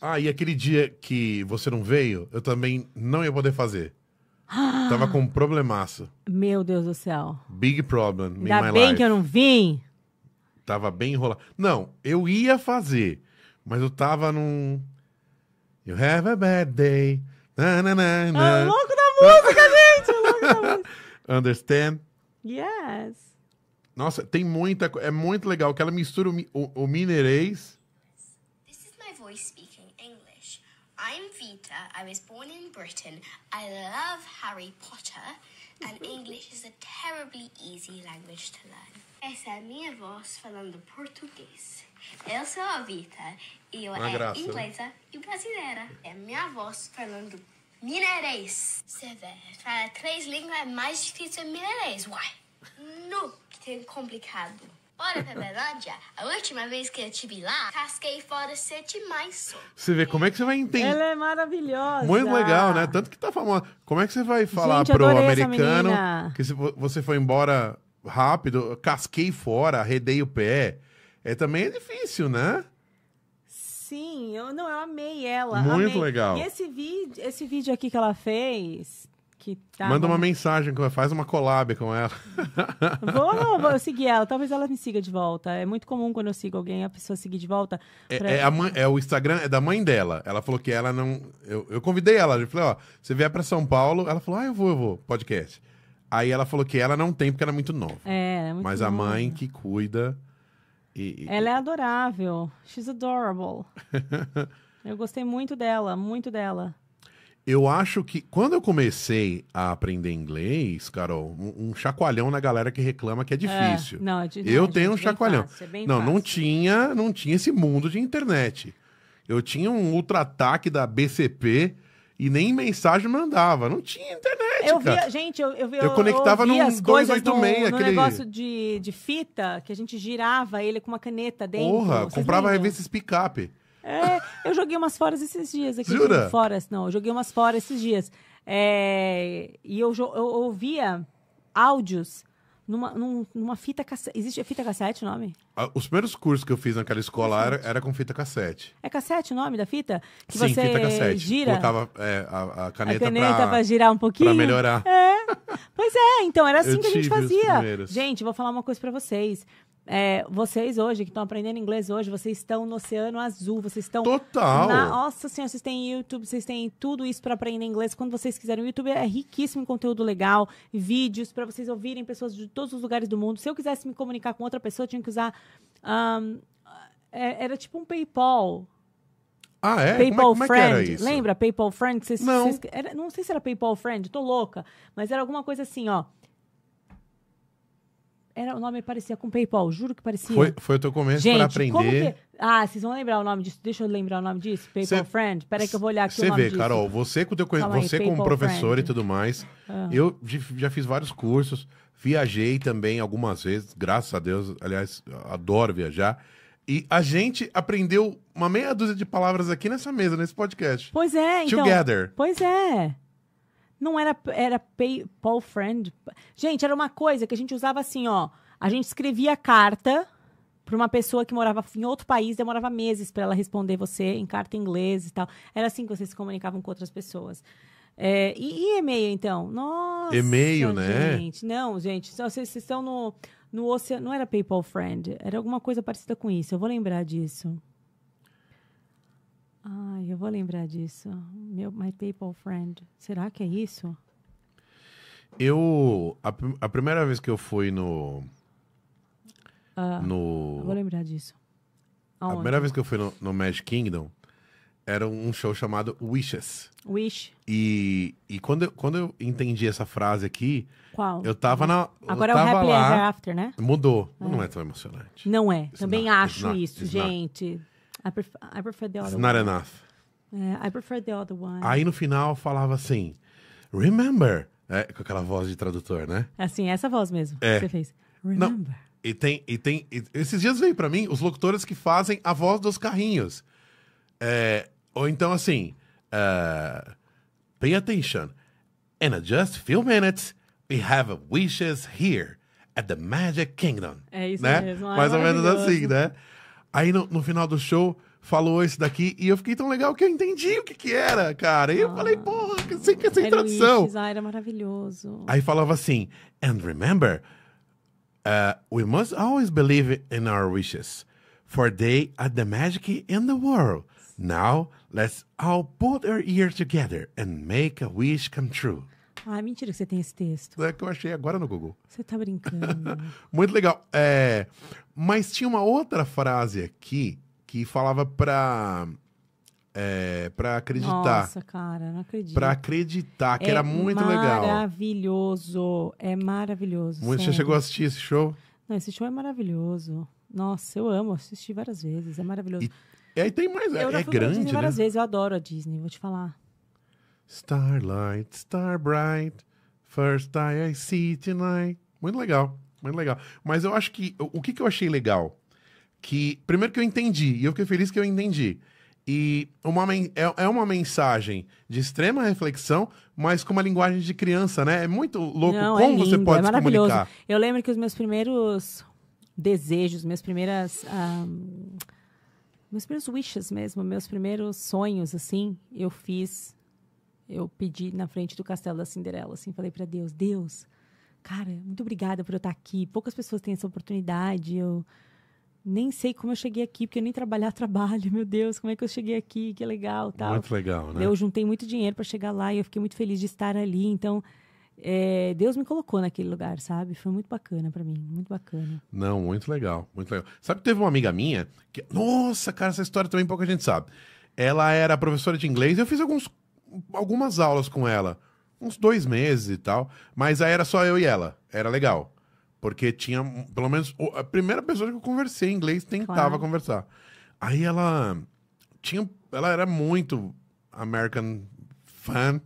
Ah, e aquele dia que você não veio, eu também não ia poder fazer. Ah, Tava com um problemaço. Meu Deus do céu. Big problem. Ainda bem life. que eu não vim. Tava bem enrolado. Não, eu ia fazer. Mas eu tava num. You have a bad day. Na, na, na, na. Ah, louco da música, gente! Louco da música. Understand? Yes. Nossa, tem muita É muito legal que ela mistura o, o, o mineirês. This is my voice speaking English. I'm Vita. I was born in Britain. I love Harry Potter. And English is a terribly easy language to learn. Essa é a minha voz falando português. Eu sou a Vita e eu Uma é graça, né? inglesa né? e brasileira. É a minha voz falando mineirês. Você vê, falar três línguas é mais difícil mineirês, uai. No, que tem complicado. Bora pra Belândia? A última vez que eu estive lá, casquei fora sete mais. Você vê como é que você vai entender. Ela é maravilhosa. Muito legal, né? Tanto que tá famosa. Como é que você vai falar Gente, pro americano que você foi embora rápido, casquei fora, arredei o pé. É também é difícil, né? Sim, eu não, eu amei ela. Muito amei. legal. E esse vídeo, esse vídeo aqui que ela fez, Tá Manda bom. uma mensagem, faz uma collab com ela. Vou, vou seguir ela. Talvez ela me siga de volta. É muito comum quando eu sigo alguém, a pessoa seguir de volta. É, é, a mãe, é, o Instagram é da mãe dela. Ela falou que ela não. Eu, eu convidei ela. Eu falei, ó, você vier pra São Paulo. Ela falou, ah, eu vou, eu vou. Podcast. Aí ela falou que ela não tem porque ela é muito nova. É, é muito Mas nova. a mãe que cuida. E, e... Ela é adorável. She's adorable. eu gostei muito dela, muito dela. Eu acho que quando eu comecei a aprender inglês, Carol, um, um chacoalhão na galera que reclama que é, é difícil. É, não, é difícil. Eu é tenho um chacoalhão. Fácil, é não, fácil. não tinha, não tinha esse mundo de internet. Eu tinha um ultra-ataque da BCP e nem mensagem mandava. Não tinha internet, eu cara. Via, gente, eu, eu, eu, conectava eu num 286. No, aquele... negócio de, de fita, que a gente girava ele com uma caneta dentro. Porra, comprava revistas pick-up. É, eu joguei umas foras esses dias. Aqui, Jura? Foras, não. Eu joguei umas foras esses dias. É, e eu, eu ouvia áudios numa, num, numa fita cassete. Existe fita cassete o nome? Ah, os primeiros cursos que eu fiz naquela escola era, era, com fita cassete. É cassete o nome da fita? Que Sim, você fita cassete. Gira? Colocava é, a, a, caneta, a caneta pra, pra, girar um pouquinho. Pra melhorar. É. Pois é, então era assim eu que a gente fazia. Gente, vou falar uma coisa para vocês. É, vocês hoje, que estão aprendendo inglês hoje, vocês estão no Oceano Azul, vocês estão. Total! Na... Nossa Senhora, vocês têm YouTube, vocês têm tudo isso para aprender inglês quando vocês quiserem. O YouTube é riquíssimo em conteúdo legal, vídeos para vocês ouvirem pessoas de todos os lugares do mundo. Se eu quisesse me comunicar com outra pessoa, eu tinha que usar. Um, é, era tipo um PayPal. Ah, é? é PayPal como é, como é Friend. Lembra PayPal Friend? não. era, não sei se era PayPal Friend, tô louca. Mas era alguma coisa assim, ó. Era, o nome parecia com PayPal, juro que parecia. Foi, foi o teu começo para aprender. Ah, vocês vão lembrar o nome disso. Deixa eu lembrar o nome disso. PayPal cê, Friend. Peraí que eu vou olhar aqui Você vê, disso. Carol, você com teu você como professor friend. e tudo mais. Ah. Eu já fiz vários cursos, viajei também algumas vezes, graças a Deus. Aliás, adoro viajar. E a gente aprendeu uma meia dúzia de palavras aqui nessa mesa, nesse podcast. Pois é, então. Together. Pois é. Não era, era pay, Paul Friend. Gente, era uma coisa que a gente usava assim, ó. A gente escrevia carta para uma pessoa que morava em outro país, demorava meses para ela responder você em carta em inglês e tal. Era assim que vocês se comunicavam com outras pessoas. É, e, e, e-mail, então? Nossa. E-mail, né? Gente. Não, gente, vocês, vocês estão no, no oceano. Não era PayPal Friend, era alguma coisa parecida com isso. Eu vou lembrar disso. Ai, eu vou lembrar disso. Meu, my People Friend. Será que é isso? Eu. A, a primeira vez que eu fui no. Uh, no. Vou lembrar disso. Aonde? A primeira vez que eu fui no, no Magic Kingdom era um show chamado Wishes. Wish. E, e quando, eu, quando eu entendi essa frase aqui. Qual? Eu tava na. Agora eu tava é o Happy lá, Ever After, né? Mudou. É. Não é tão emocionante. Não é. Também acho isso, isso, gente. I prefer, I prefer the other It's not enough. I prefer the other one. Aí no final falava assim, remember. É, com aquela voz de tradutor, né? É assim, é essa voz mesmo é. que você fez. Remember. Não. E tem, e tem. E, esses dias veio para mim os locutores que fazem a voz dos carrinhos. É, ou então assim. Uh, pay attention. In a just few minutes, we have wishes here at the Magic Kingdom. É isso né? mesmo. Mais ou menos assim, né? Aí no, no final do show falou esse daqui e eu fiquei tão legal que eu entendi o que que era, cara. E eu ah. falei, porra, sem, sem tradução. Ah, era maravilhoso. Aí falava assim, and remember, uh, we must always believe in our wishes, for they are the magic in the world. Now, let's all put our ears together and make a wish come true. Ah, mentira que você tem esse texto. É que eu achei agora no Google. Você tá brincando. Muito legal. É, mas tinha uma outra frase aqui que falava pra. É, pra acreditar. Nossa, cara, não acredito. Pra acreditar, que é era muito legal. Maravilhoso. É maravilhoso. Você chegou a assistir esse show? Não, esse show é maravilhoso. Nossa, eu amo, assisti várias vezes, é maravilhoso. E, e aí tem mais, eu é, é grande, Disney né? várias vezes, eu adoro a Disney, vou te falar. Starlight, star bright, first eye I see tonight. Muito legal. Muito legal. Mas eu acho que. O que, que eu achei legal? Que. Primeiro que eu entendi, e eu fiquei feliz que eu entendi. E uma, é, é uma mensagem de extrema reflexão, mas com uma linguagem de criança, né? É muito louco Não, é como é lindo, você pode é maravilhoso. comunicar. Eu lembro que os meus primeiros desejos, minhas primeiras. Um, ah, meus primeiros wishes mesmo, meus primeiros sonhos, assim, eu fiz. Eu pedi na frente do castelo da Cinderela, assim, falei para Deus: Deus, cara, muito obrigada por eu estar aqui. Poucas pessoas têm essa oportunidade. Eu nem sei como eu cheguei aqui, porque eu nem trabalhar trabalho. Meu Deus, como é que eu cheguei aqui? Que legal, tal. Muito legal, né? Eu juntei muito dinheiro para chegar lá e eu fiquei muito feliz de estar ali. Então, é, Deus me colocou naquele lugar, sabe? Foi muito bacana para mim, muito bacana. Não, muito legal, muito legal. Sabe que teve uma amiga minha que, nossa, cara, essa história também pouca gente sabe. Ela era professora de inglês. Eu fiz alguns, algumas aulas com ela uns dois meses e tal. Mas aí era só eu e ela. Era legal. Porque tinha, pelo menos, a primeira pessoa que eu conversei em inglês tentava claro. conversar. Aí ela tinha. Ela era muito American fan.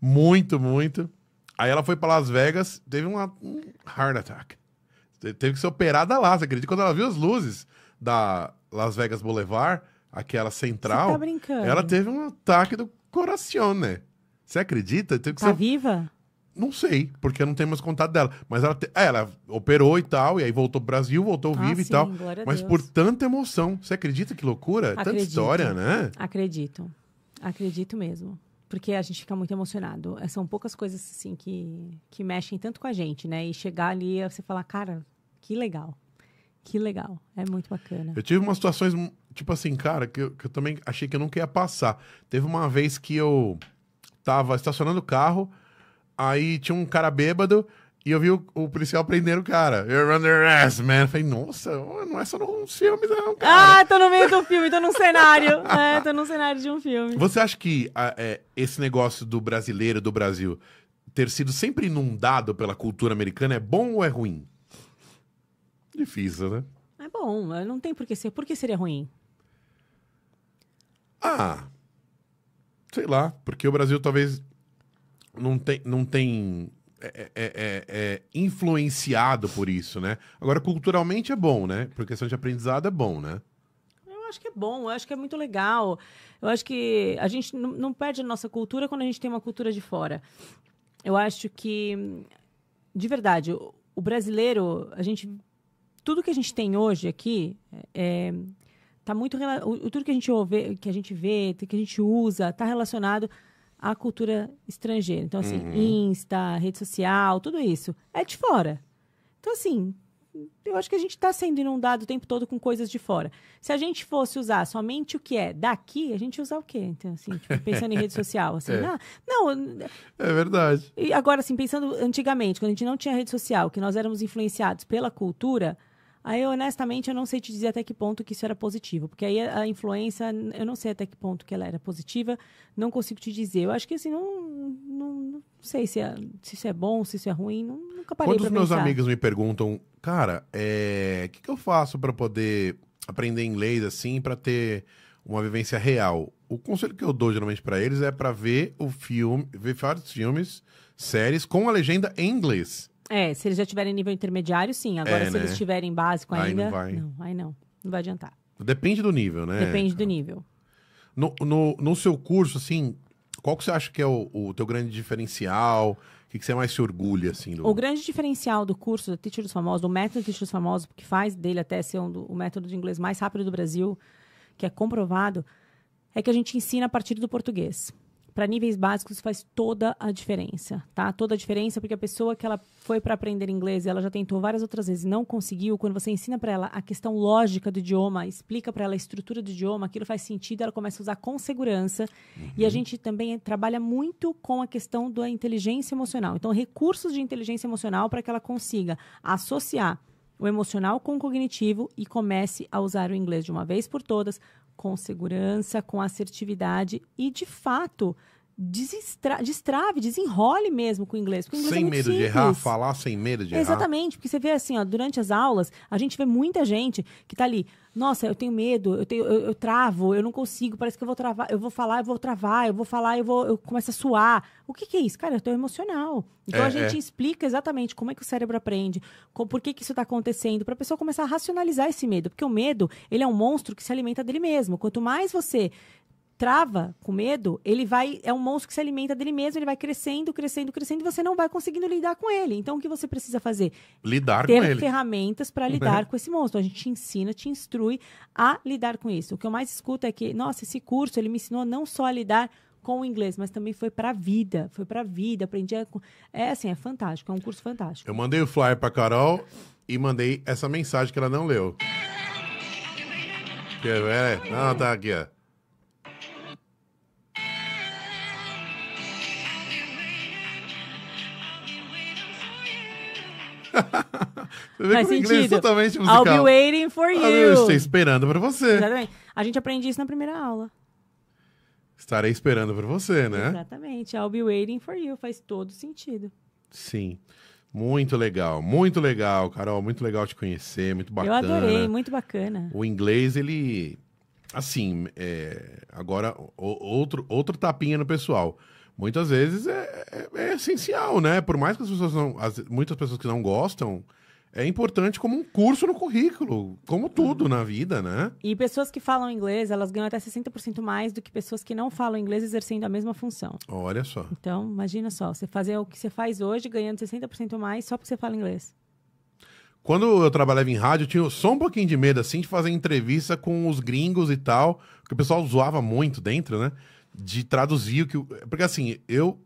Muito, muito. Aí ela foi para Las Vegas, teve um heart attack. Teve que ser operada lá, você acredita? Quando ela viu as luzes da Las Vegas Boulevard, aquela tá central, tá ela teve um ataque do coração, né? Você acredita? Tem que tá ser... viva? Não sei, porque eu não tenho mais contato dela. Mas ela, te... É, ela operou e tal, e aí voltou pro Brasil, voltou ah, viva sim, e tal. Mas por tanta emoção. Você acredita que loucura? Acredito, tanta história, né? Acredito. Acredito mesmo porque a gente fica muito emocionado. É, são poucas coisas assim que, que mexem tanto com a gente, né? E chegar ali é você falar, cara, que legal. Que legal. É muito bacana. Eu tive umas situações, tipo assim, cara, que eu, que eu também achei que eu nunca ia passar. Teve uma vez que eu Tava estacionando o carro, aí tinha um cara bêbado, e eu vi o, o policial prendendo o cara. You're under arrest, man. Eu falei, nossa, oh, não é só nos filmes, não, cara. Ah, tô no meio do filme, tô num cenário. é, tô num cenário de um filme. Você acha que a, é, esse negócio do brasileiro, do Brasil, ter sido sempre inundado pela cultura americana é bom ou é ruim? Difícil, né? É bom, não tem por que ser. Por que seria ruim? Ah, Sei lá, porque o Brasil talvez não tem. Não tem é é, é, é, é, influenciado por isso, né? Agora, culturalmente é bom, né? Por questão de aprendizado é bom, né? Eu acho que é bom, eu acho que é muito legal. Eu acho que a gente não, perde a nossa cultura quando a gente tem uma cultura de fora. Eu acho que, de verdade, o, o brasileiro, a gente. Tudo que a gente tem hoje aqui é, tá muito o, tudo que a gente ouve, que a gente vê, que a gente usa, tá relacionado à cultura estrangeira. Então assim, uhum. Insta, rede social, tudo isso é de fora. Então assim, eu acho que a gente está sendo inundado o tempo todo com coisas de fora. Se a gente fosse usar somente o que é daqui, a gente ia usar o quê? Então, assim, tipo, pensando em rede social, assim, é. ah, não. É verdade. E agora, assim, pensando antigamente, quando a gente não tinha rede social, que nós éramos influenciados pela cultura, Aí, honestamente, eu não sei te dizer até que ponto que isso era positivo, porque aí a influência, eu não sei até que ponto que ela era positiva, não consigo te dizer. Eu acho que assim, não, não, não sei se, é, se isso é bom, se isso é ruim, não, nunca parei Quando os meus pensar. amigos me perguntam, cara, o eh, é, que, que eu faço para poder aprender inglês assim, para ter uma vivência real? O conselho que eu dou geralmente para eles é para ver o filme, ver vários filmes, séries com a legenda em inglês. É, se eles já tiverem nível intermediário, sim. Agora, é, se né? eles tiverem básico aí ainda. Aí não vai. Não, aí não. Não vai adiantar. Depende do nível, né? Depende do nível. No, no, no seu curso, assim, qual que você acha que é o, o teu grande diferencial? O que, que você mais se orgulha, assim? Do... O grande diferencial do curso da Teacher dos Famosos, do método Teacher dos Famosos, que faz dele até ser um do, o método de inglês mais rápido do Brasil, que é comprovado, é que a gente ensina a partir do português para níveis básicos faz toda a diferença, tá? Toda a diferença porque a pessoa que ela foi para aprender inglês, ela já tentou várias outras vezes e não conseguiu. Quando você ensina para ela a questão lógica do idioma, explica para ela a estrutura do idioma, aquilo faz sentido, ela começa a usar com segurança. Uhum. E a uhum. gente também trabalha muito com a questão da inteligência emocional. Então, recursos de inteligência emocional para que ela consiga associar o emocional com o cognitivo e comece a usar o inglês de uma vez por todas, com segurança, com assertividade e, de fato, desestra... destrave, desenrole mesmo com o inglês. Porque o inglês é sem é medo simples. de errar, falar sem medo de Exatamente, errar. Exatamente, porque você vê assim, ó, durante as aulas, a gente vê muita gente que tá ali. Nossa, eu tenho medo, eu, tenho, eu, eu travo, eu não consigo, parece que eu vou travar, eu vou falar, eu vou travar, eu vou falar, eu vou, eu começo a suar. O que, que é isso? Cara, é eu tô emocional. Então é, a gente é. explica exatamente como é que o cérebro aprende, com, por que, que isso está acontecendo, para a pessoa começar a racionalizar esse medo, porque o medo ele é um monstro que se alimenta dele mesmo. Quanto mais você trava com medo, ele vai. É um monstro que se alimenta dele mesmo, ele vai crescendo, crescendo, crescendo, e você não vai conseguindo lidar com ele. Então o que você precisa fazer? Lidar Ter com ele. Ter ferramentas para lidar é. com esse monstro. A gente te ensina, te instrui a lidar com isso. O que eu mais escuto é que, nossa, esse curso ele me ensinou não só a lidar com o inglês, mas também foi para a vida, foi para a vida, aprendi a... É assim, é fantástico, é um curso fantástico. Eu mandei o flyer para Carol e mandei essa mensagem que ela não leu. É, é, não, tá aqui, ó. você vê Faz como é sentido. totalmente musical. I'll be waiting for ah, you. Eu estou esperando para você. Exatamente. A gente aprende isso na primeira aula. Estarei esperando por você, né? Exatamente. I'll be waiting for you. Faz todo sentido. Sim. Muito legal, muito legal, Carol. Muito legal te conhecer, muito bacana. Eu adorei, muito bacana. O inglês, ele. Assim, é... agora, outro, outro tapinha no pessoal muitas vezes é, é, é, essencial, né? Por mais que as pessoas não. As, muitas pessoas que não gostam, é importante como um curso no currículo, como tudo na vida, né? E pessoas que falam inglês, elas ganham até 60% mais do que pessoas que não falam inglês exercendo a mesma função. Olha só. Então, imagina só, você fazer o que você faz hoje ganhando 60% mais só porque você fala inglês. Quando eu trabalhava em rádio, eu tinha só um pouquinho de medo, assim, de fazer entrevista com os gringos e tal, que o pessoal zoava muito dentro, né? de traduzir o que. Porque assim, eu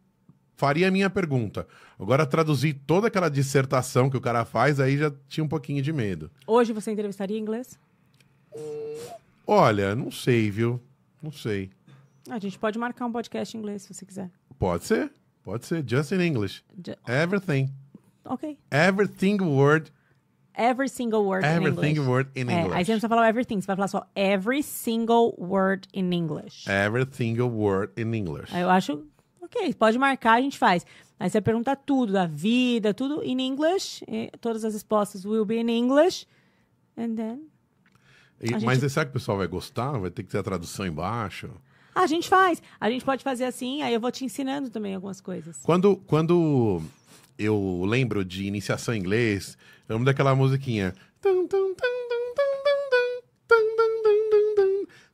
faria a minha pergunta. Agora, traduzir toda aquela dissertação que o cara faz, aí já tinha um pouquinho de medo. Hoje você entrevistaria em inglês? olha, não sei, viu? Não sei. A gente pode marcar um podcast em inglês se você quiser. Pode ser, pode ser. Just in English. Everything. Ok. Everything word every single word everything in English. word in English. É, aí você não precisa falar everything, você vai falar só every single word in English. Every single word in English. Aí eu acho, ok, pode marcar, a gente faz. Aí você pergunta tudo, da vida, tudo in English. todas as respostas will be in English. And then. E, mas será que o pessoal vai gostar? Vai ter que ter a tradução embaixo? A gente faz. A gente pode fazer assim, aí eu vou te ensinando também algumas coisas. Quando, quando eu lembro de iniciação em inglês, eu lembro daquela musiquinha.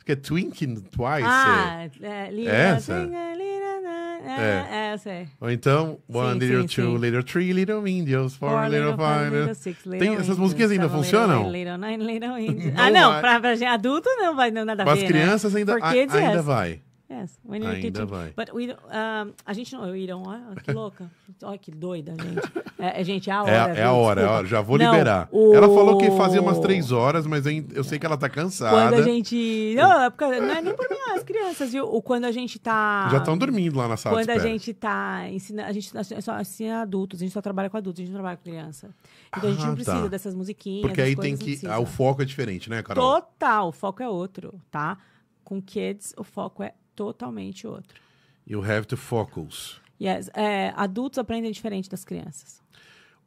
Que é Twinking Twice. Ah, é, lira, essa? Lira, é, é, sei. Ou então, One sim, Little, sim, Two sim. Little, Three Little Indians, Four, four Little, Five, little, Six Little Tem, Essas musiquinhas ainda funcionam? Little Nine, Little Indians. ah, não, pra, pra, adulto não vai não, nada a ver, Para as crianças né? ainda, a, ainda vai. Yes, when you're Ainda teaching. vai. But we, um, a gente não, we don't, olha que louca, olha que doida, gente. É, é gente, é a hora. É, a- é a hora, é a é hora, já vou Não, liberar. o- Ela falou que fazia umas três horas, mas eu sei que ela tá Quando a gente. Não, oh, é porque- não é nem por mim, é as crianças, viu? O- Quando a gente tá. Já estão dormindo lá na sala Quando de tá a gente tá ensinando, a gente só ensina assim, adultos, a gente só trabalha com adultos, a gente não trabalha com criança. Então a gente não ah, tá. precisa tá. dessas musiquinhas. Porque aí tem que. ah, o foco é diferente, né, Carol? Total, o foco é outro, tá? Com kids, o foco é totalmente outro. You have to focus. Yes. É, adultos aprendem diferente das crianças.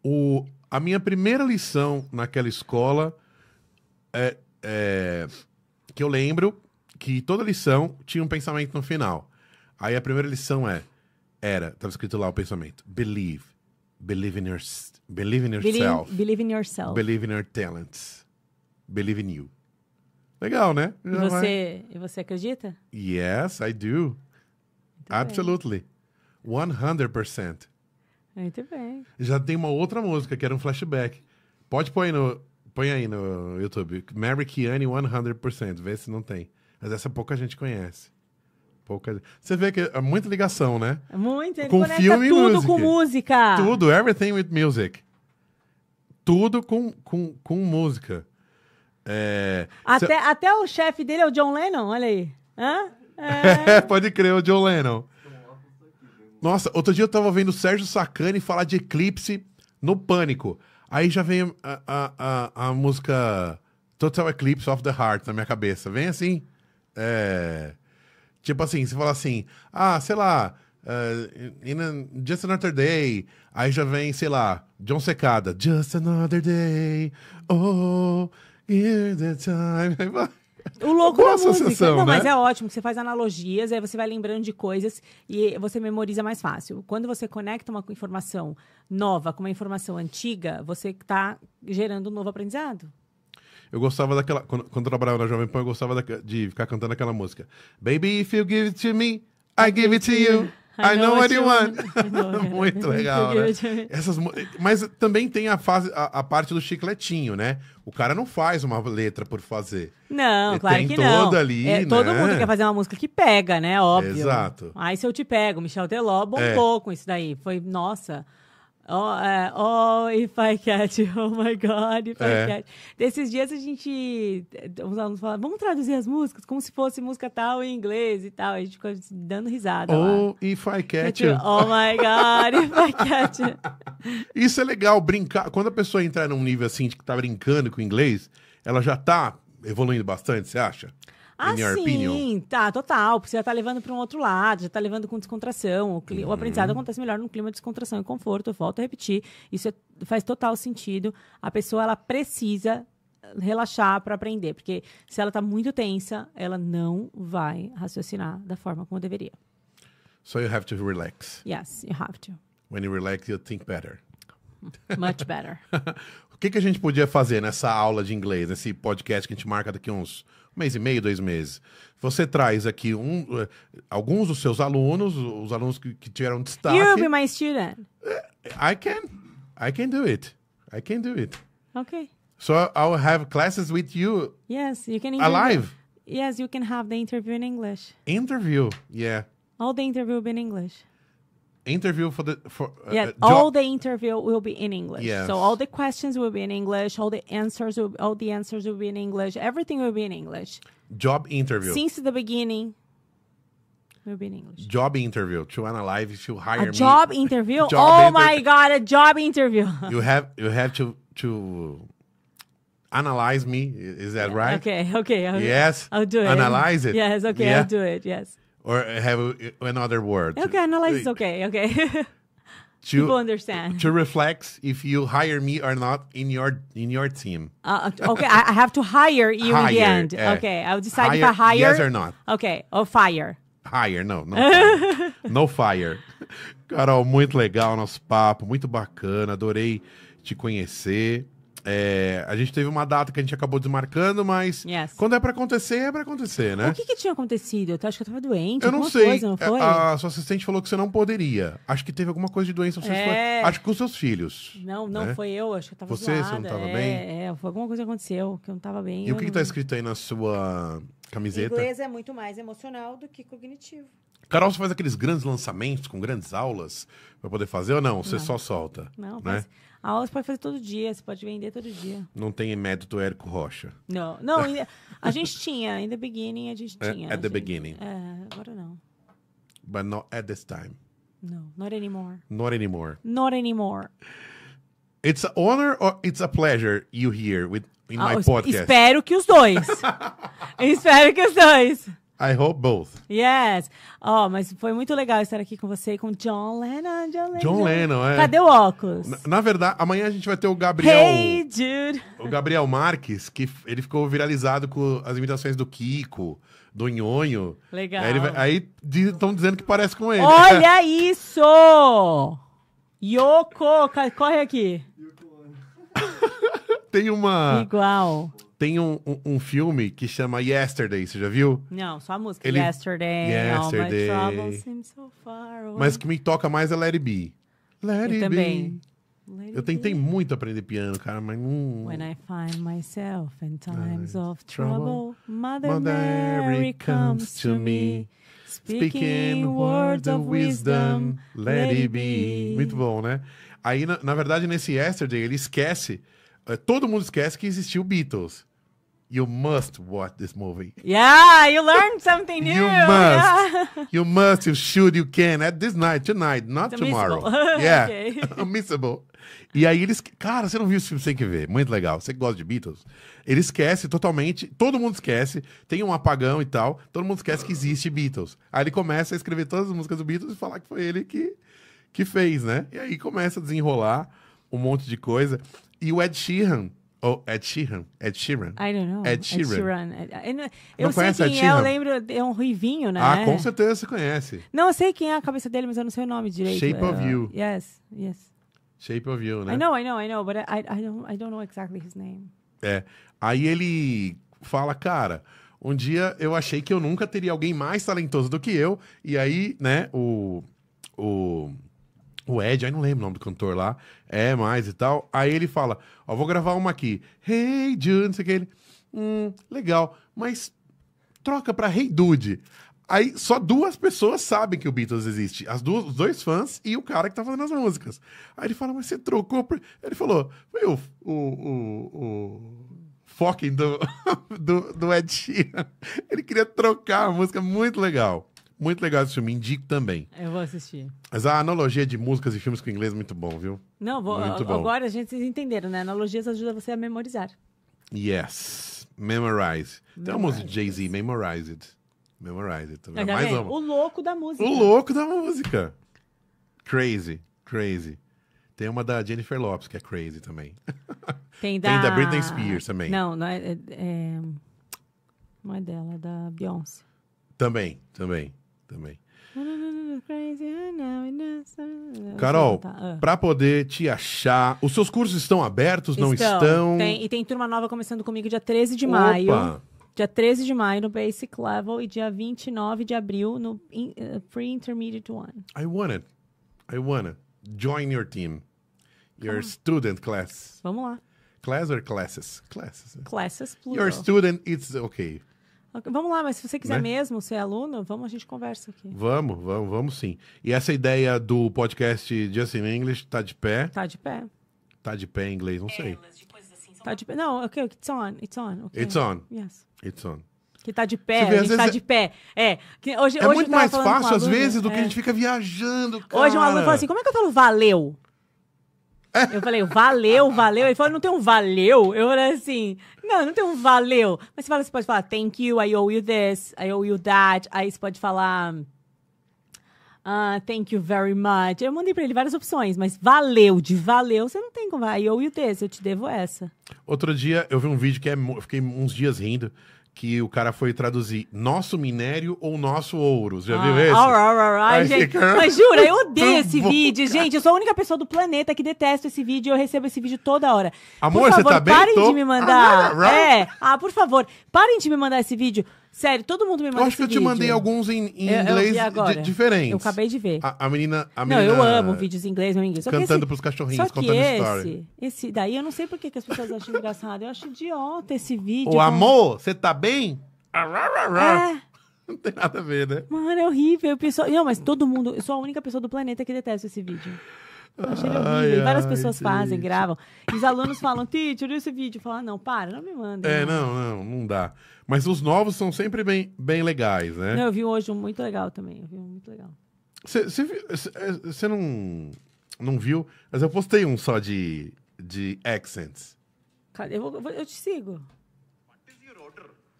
O, a minha primeira lição naquela escola é, é, que eu lembro que toda lição tinha um pensamento no final. Aí a primeira lição é era, estava escrito lá o pensamento, believe, believe in, your, believe in yourself. Believe, believe in yourself. Believe in your talents. Believe in you. Legal, né? e você, e você acredita? Yes, I do. Muito Absolutely. Bem. 100%. Muito bem. Já tem uma outra música que era um flashback. Pode pôr aí no, põe aí no YouTube. Mary Kiane 100%. Vê se não tem. Mas essa pouca gente conhece. Pouca... Você vê que é muita ligação, né? É Muito. Ele com filme tudo música. com música. Tudo. Everything with music. Tudo com, com, com música. É... Até, até o chefe dele é o John Lennon, olha aí. Hã? É... Pode crer, o John Lennon. Nossa, outro dia eu tava vendo o Sérgio Sacani falar de Eclipse no Pânico. Aí já vem a, a, a, a música Total Eclipse of the Heart na minha cabeça. Vem assim. É... Tipo assim, você fala assim, ah, sei lá, uh, in a, Just Another Day. Aí já vem, sei lá, John Secada, Just Another Day, oh the time. O louco da música. Não, né? mas é ótimo que você faz analogias, aí você vai lembrando de coisas e você memoriza mais fácil. Quando você conecta uma informação nova com uma informação antiga, você está gerando um novo aprendizado. Eu gostava daquela. Quando, quando eu trabalhava na Jovem Pan, eu gostava da, de ficar cantando aquela música. Baby, if you give it to me, I give it to you. I, know, what you want. Né? Muito legal, né? Essas, mas também tem a, fase, a, a, parte do chicletinho, né? O cara não faz uma letra por fazer. Não, claro tem que não. ali, é, né? Todo mundo quer fazer uma música que pega, né? Óbvio. Exato. Aí se eu te pego, Michel Teló bom é. com isso daí. Foi, nossa... Oh, é, oh, if I catch, oh my god, if é. I catch. Desses dias a gente, os alunos falaram, vamos traduzir as músicas como se fosse música tal em inglês e tal. A gente ficou dando risada. Oh, lá. if I catch. oh my god, if I catch. Isso é legal, brincar. Quando a pessoa entrar num nível assim, de que tá brincando com inglês, ela já tá evoluindo bastante, você acha? Ah, your sim, opinion. tá, total. Você já tá levando para um outro lado, já tá levando com descontração. O, cli... o aprendizado uhum. acontece melhor no clima de descontração e conforto. Eu volto a repetir. Isso é... faz total sentido. A pessoa, ela precisa eh, relaxar para aprender, porque se ela tá muito tensa, ela não vai raciocinar da forma como deveria. So you have to relax. Yes, you have to. When you relax, you think better. Much better. o que, que a gente podia fazer nessa aula de inglês, nesse podcast que a gente marca daqui uns mês e meio, dois meses. Você traz aqui um, eh, alguns dos seus alunos, os alunos que, que tiveram destaque. You'll be my student. Eh, I can. I can do it. I can do it. Okay. So I'll have classes with you. Yes, you can. Alive. Yes, you can have the interview in English. Interview, yeah. All the interview in English. interview for the for uh, yeah uh, all the interview will be in english yes. so all the questions will be in english all the answers will all the answers will be in english everything will be in english job interview since the beginning will be in english job interview to analyze if you hire a me job interview job oh inter my god a job interview you have you have to to analyze me is that yeah. right okay, okay okay yes i'll do it analyze it yes okay yeah. i'll do it yes or have another word. Okay, analyze. Okay, okay. to, People understand. To reflect if you hire me or not in your in your team. Uh, uh okay, I have to hire you hire, in the end. Uh, okay, I'll decide hire, if I hire. Yes or not. Okay, or oh, fire. Hire, no no fire. no fire. Carol, muito legal nosso papo, muito bacana, adorei te conhecer. É, a gente teve uma data que a gente acabou desmarcando, mas yes. quando é para acontecer, é para acontecer, né? O que, que tinha acontecido? Eu acho que eu tava doente. Eu não sei. Coisa, não a, é, a, sua assistente falou que você não poderia. Acho que teve alguma coisa de doença. Você é... foi... Acho que com seus filhos. Não, não né? foi eu. Acho que eu tava Você, zoada. você não tava é, bem? É, foi alguma coisa que aconteceu que eu não tava bem. E o que, não... que tá escrito aí na sua camiseta? Inglês é muito mais emocional do que cognitivo. Carol, você faz aqueles grandes lançamentos com grandes aulas para poder fazer ou não? Você não. só solta? Não, né? Mas... A aula você pode fazer todo dia, você pode vender todo dia. Não tem método Érico Rocha. Não, não. a gente tinha, in the beginning a gente é, tinha. É at the gente, beginning. É, agora não. But not at this time. No, not anymore. Not anymore. Not anymore. It's an honor or it's a pleasure you here with in ah, my podcast. Espero que os dois. espero que os dois. I hope both. Yes. Ó, oh, mas foi muito legal estar aqui com você e com John Lennon. John Lennon, John Lennon é. Cadê o óculos? Na, na, verdade, amanhã a gente vai ter o Gabriel. Hey, dude! O Gabriel Marques, que ele ficou viralizado com as imitações do Kiko, do Nhonho. Legal. Aí estão dizendo que parece com ele. Olha isso! Yoko, corre aqui. Tem uma. Igual. Tem um, um, um, filme que chama Yesterday, você já viu? Não, só a música. Ele... Yesterday, Yesterday. All my troubles seem so far away. Mas que me toca mais é Let It Be. Let It Be. Let eu tentei be. muito aprender piano, cara, mas não. When I find myself in times uh, of trouble, trouble, Mother, Mother Mary comes to me, speaking words of wisdom, let it be. Muito bom, né? Aí, na, na verdade, nesse Yesterday, ele esquece, eh, todo mundo esquece que existiu Beatles you must watch this movie. Yeah, you learned something new. you must. Yeah. You must. You should. You can. At this night, tonight, not it's tomorrow. yeah. okay. Unmissable. E aí eles. Cara, você não viu esse filme, sem que ver. Muito legal. Você gosta de Beatles? Ele esquece totalmente. Todo mundo esquece. Tem um apagão e tal. Todo mundo esquece que existe Beatles. Aí ele começa a escrever todas as músicas do Beatles e falar que foi ele que, que fez, né? E aí começa a desenrolar um monte de coisa. E o Ed Sheeran ou oh, Ed Sheeran? Ed Sheeran? I don't know. Ed Sheeran. Ed Sheeran. É, é, eu não sei quem é, eu lembro, é um ruivinho, né? Ah, com certeza você conhece. Não, eu sei quem é a cabeça dele, mas eu não sei o nome direito. Shape of é, You. Yes, yes. Shape of You, né? I know, I know, I know, but I, I, don't, I don't know exactly his name. É. Aí ele fala, cara, um dia eu achei que eu nunca teria alguém mais talentoso do que eu, e aí, né, o... o o Ed, aí não lembro o nome do cantor lá, é mais e tal. Aí ele fala: Ó, vou gravar uma aqui. Hey Jude, não sei o que. Ele, hum, legal, mas troca pra Hey Dude. Aí só duas pessoas sabem que o Beatles existe. As duas, os dois fãs e o cara que tá fazendo as músicas. Aí ele fala, mas você trocou Por... Ele falou, foi o, o, o, o do, do, do Ed Sheeran. Ele queria trocar a música, muito legal. Muito legal esse filme, indico também. Eu vou assistir. Mas a analogia de músicas e filmes com inglês é muito bom, viu? Não, vou, muito bom. agora a gente entenderam, né? Analogias ajudam você a memorizar. Yes. Memorize. Memorize. Tem uma música de Jay-Z, Memorize It. Memorize It também. Mais é uma. O louco da música. O louco da música. Crazy, crazy. Tem uma da Jennifer Lopes, que é crazy também. Tem da, Tem da Britney Spears também. Não, não é, é, é... Não é dela, é da Beyoncé. Também, também também. Carol, para poder te achar, os seus cursos estão abertos, não estão? Tem, e tem turma nova começando comigo dia 13 de Opa. maio. Dia 13 de maio no Basic Level e dia 29 de abril no in, uh, Pre-Intermediate One. I want it. I wanna Join your team. Your student class. Vamos lá. Class or classes? Classes. Classes, plural. Your student, it's okay. Vamos lá, mas se você quiser né? mesmo ser é aluno, vamos, a gente conversa aqui. Vamos, vamos, vamos sim. E essa ideia do podcast Just in English tá de pé? Tá de pé. Tá de pé em inglês, não sei. Assim, tá de pé. Não, ok, it's on, it's on. Okay. It's on. Yes. It's on. Que tá de pé, vê, a gente tá é... de pé. É, que hoje, é hoje muito mais fácil, aluno, às vezes, do é. que a é. gente fica viajando, cara. Hoje um aluno fala assim, como é que eu falo valeu? Eu falei, valeu, valeu. Ele falou, não tem um valeu? Eu falei assim, não, não tem um valeu. Mas você, fala, você pode falar, thank you, I owe you this, I owe you that. Aí você pode falar, ah, thank you very much. Eu mandei para ele várias opções, mas valeu, de valeu, você não tem como. I owe you this, eu te devo essa. Outro dia eu vi um vídeo que é, eu fiquei uns dias rindo, que o cara foi traduzir nosso minério ou nosso ouro. Já ah, viu esse? Ar, ar, ar, gente. Fica... Mas jura, eu odeio esse vídeo, gente. Eu sou a única pessoa do planeta que detesta esse vídeo. e Eu recebo esse vídeo toda hora. Amor, por favor, você tá bem? Parem tô... de me mandar. é, ah, por favor, parem de me mandar esse vídeo. Sério, todo mundo me mandou. Eu acho que eu te vídeo. mandei alguns em, em inglês eu diferentes. Eu acabei de ver. A, a, menina, a menina. Não, eu amo vídeos em inglês, meu inglês. Só cantando esse, pros cachorrinhos, só que contando esse, história. Esse daí eu não sei por que as pessoas acham engraçado. Eu acho idiota esse vídeo. Ô, como... amor, você tá bem? Ah, é. Não tem nada a ver, né? Mano, é horrível. Eu Não, mas todo mundo. Eu sou a única pessoa do planeta que detesta esse vídeo. Eu é achei horrível. Ai, e várias ai, pessoas fazem, gravam. E os alunos falam, teacher, olha esse vídeo. Fala, ah, não, para, não me manda. É, não, não, não dá. Mas os novos são sempre bem, bem legais, né? Não, eu vi hoje um muito legal também. Eu vi um muito legal. Você é, não, não viu? Mas eu postei um só de, de accents. Cara, eu, vou, eu te sigo.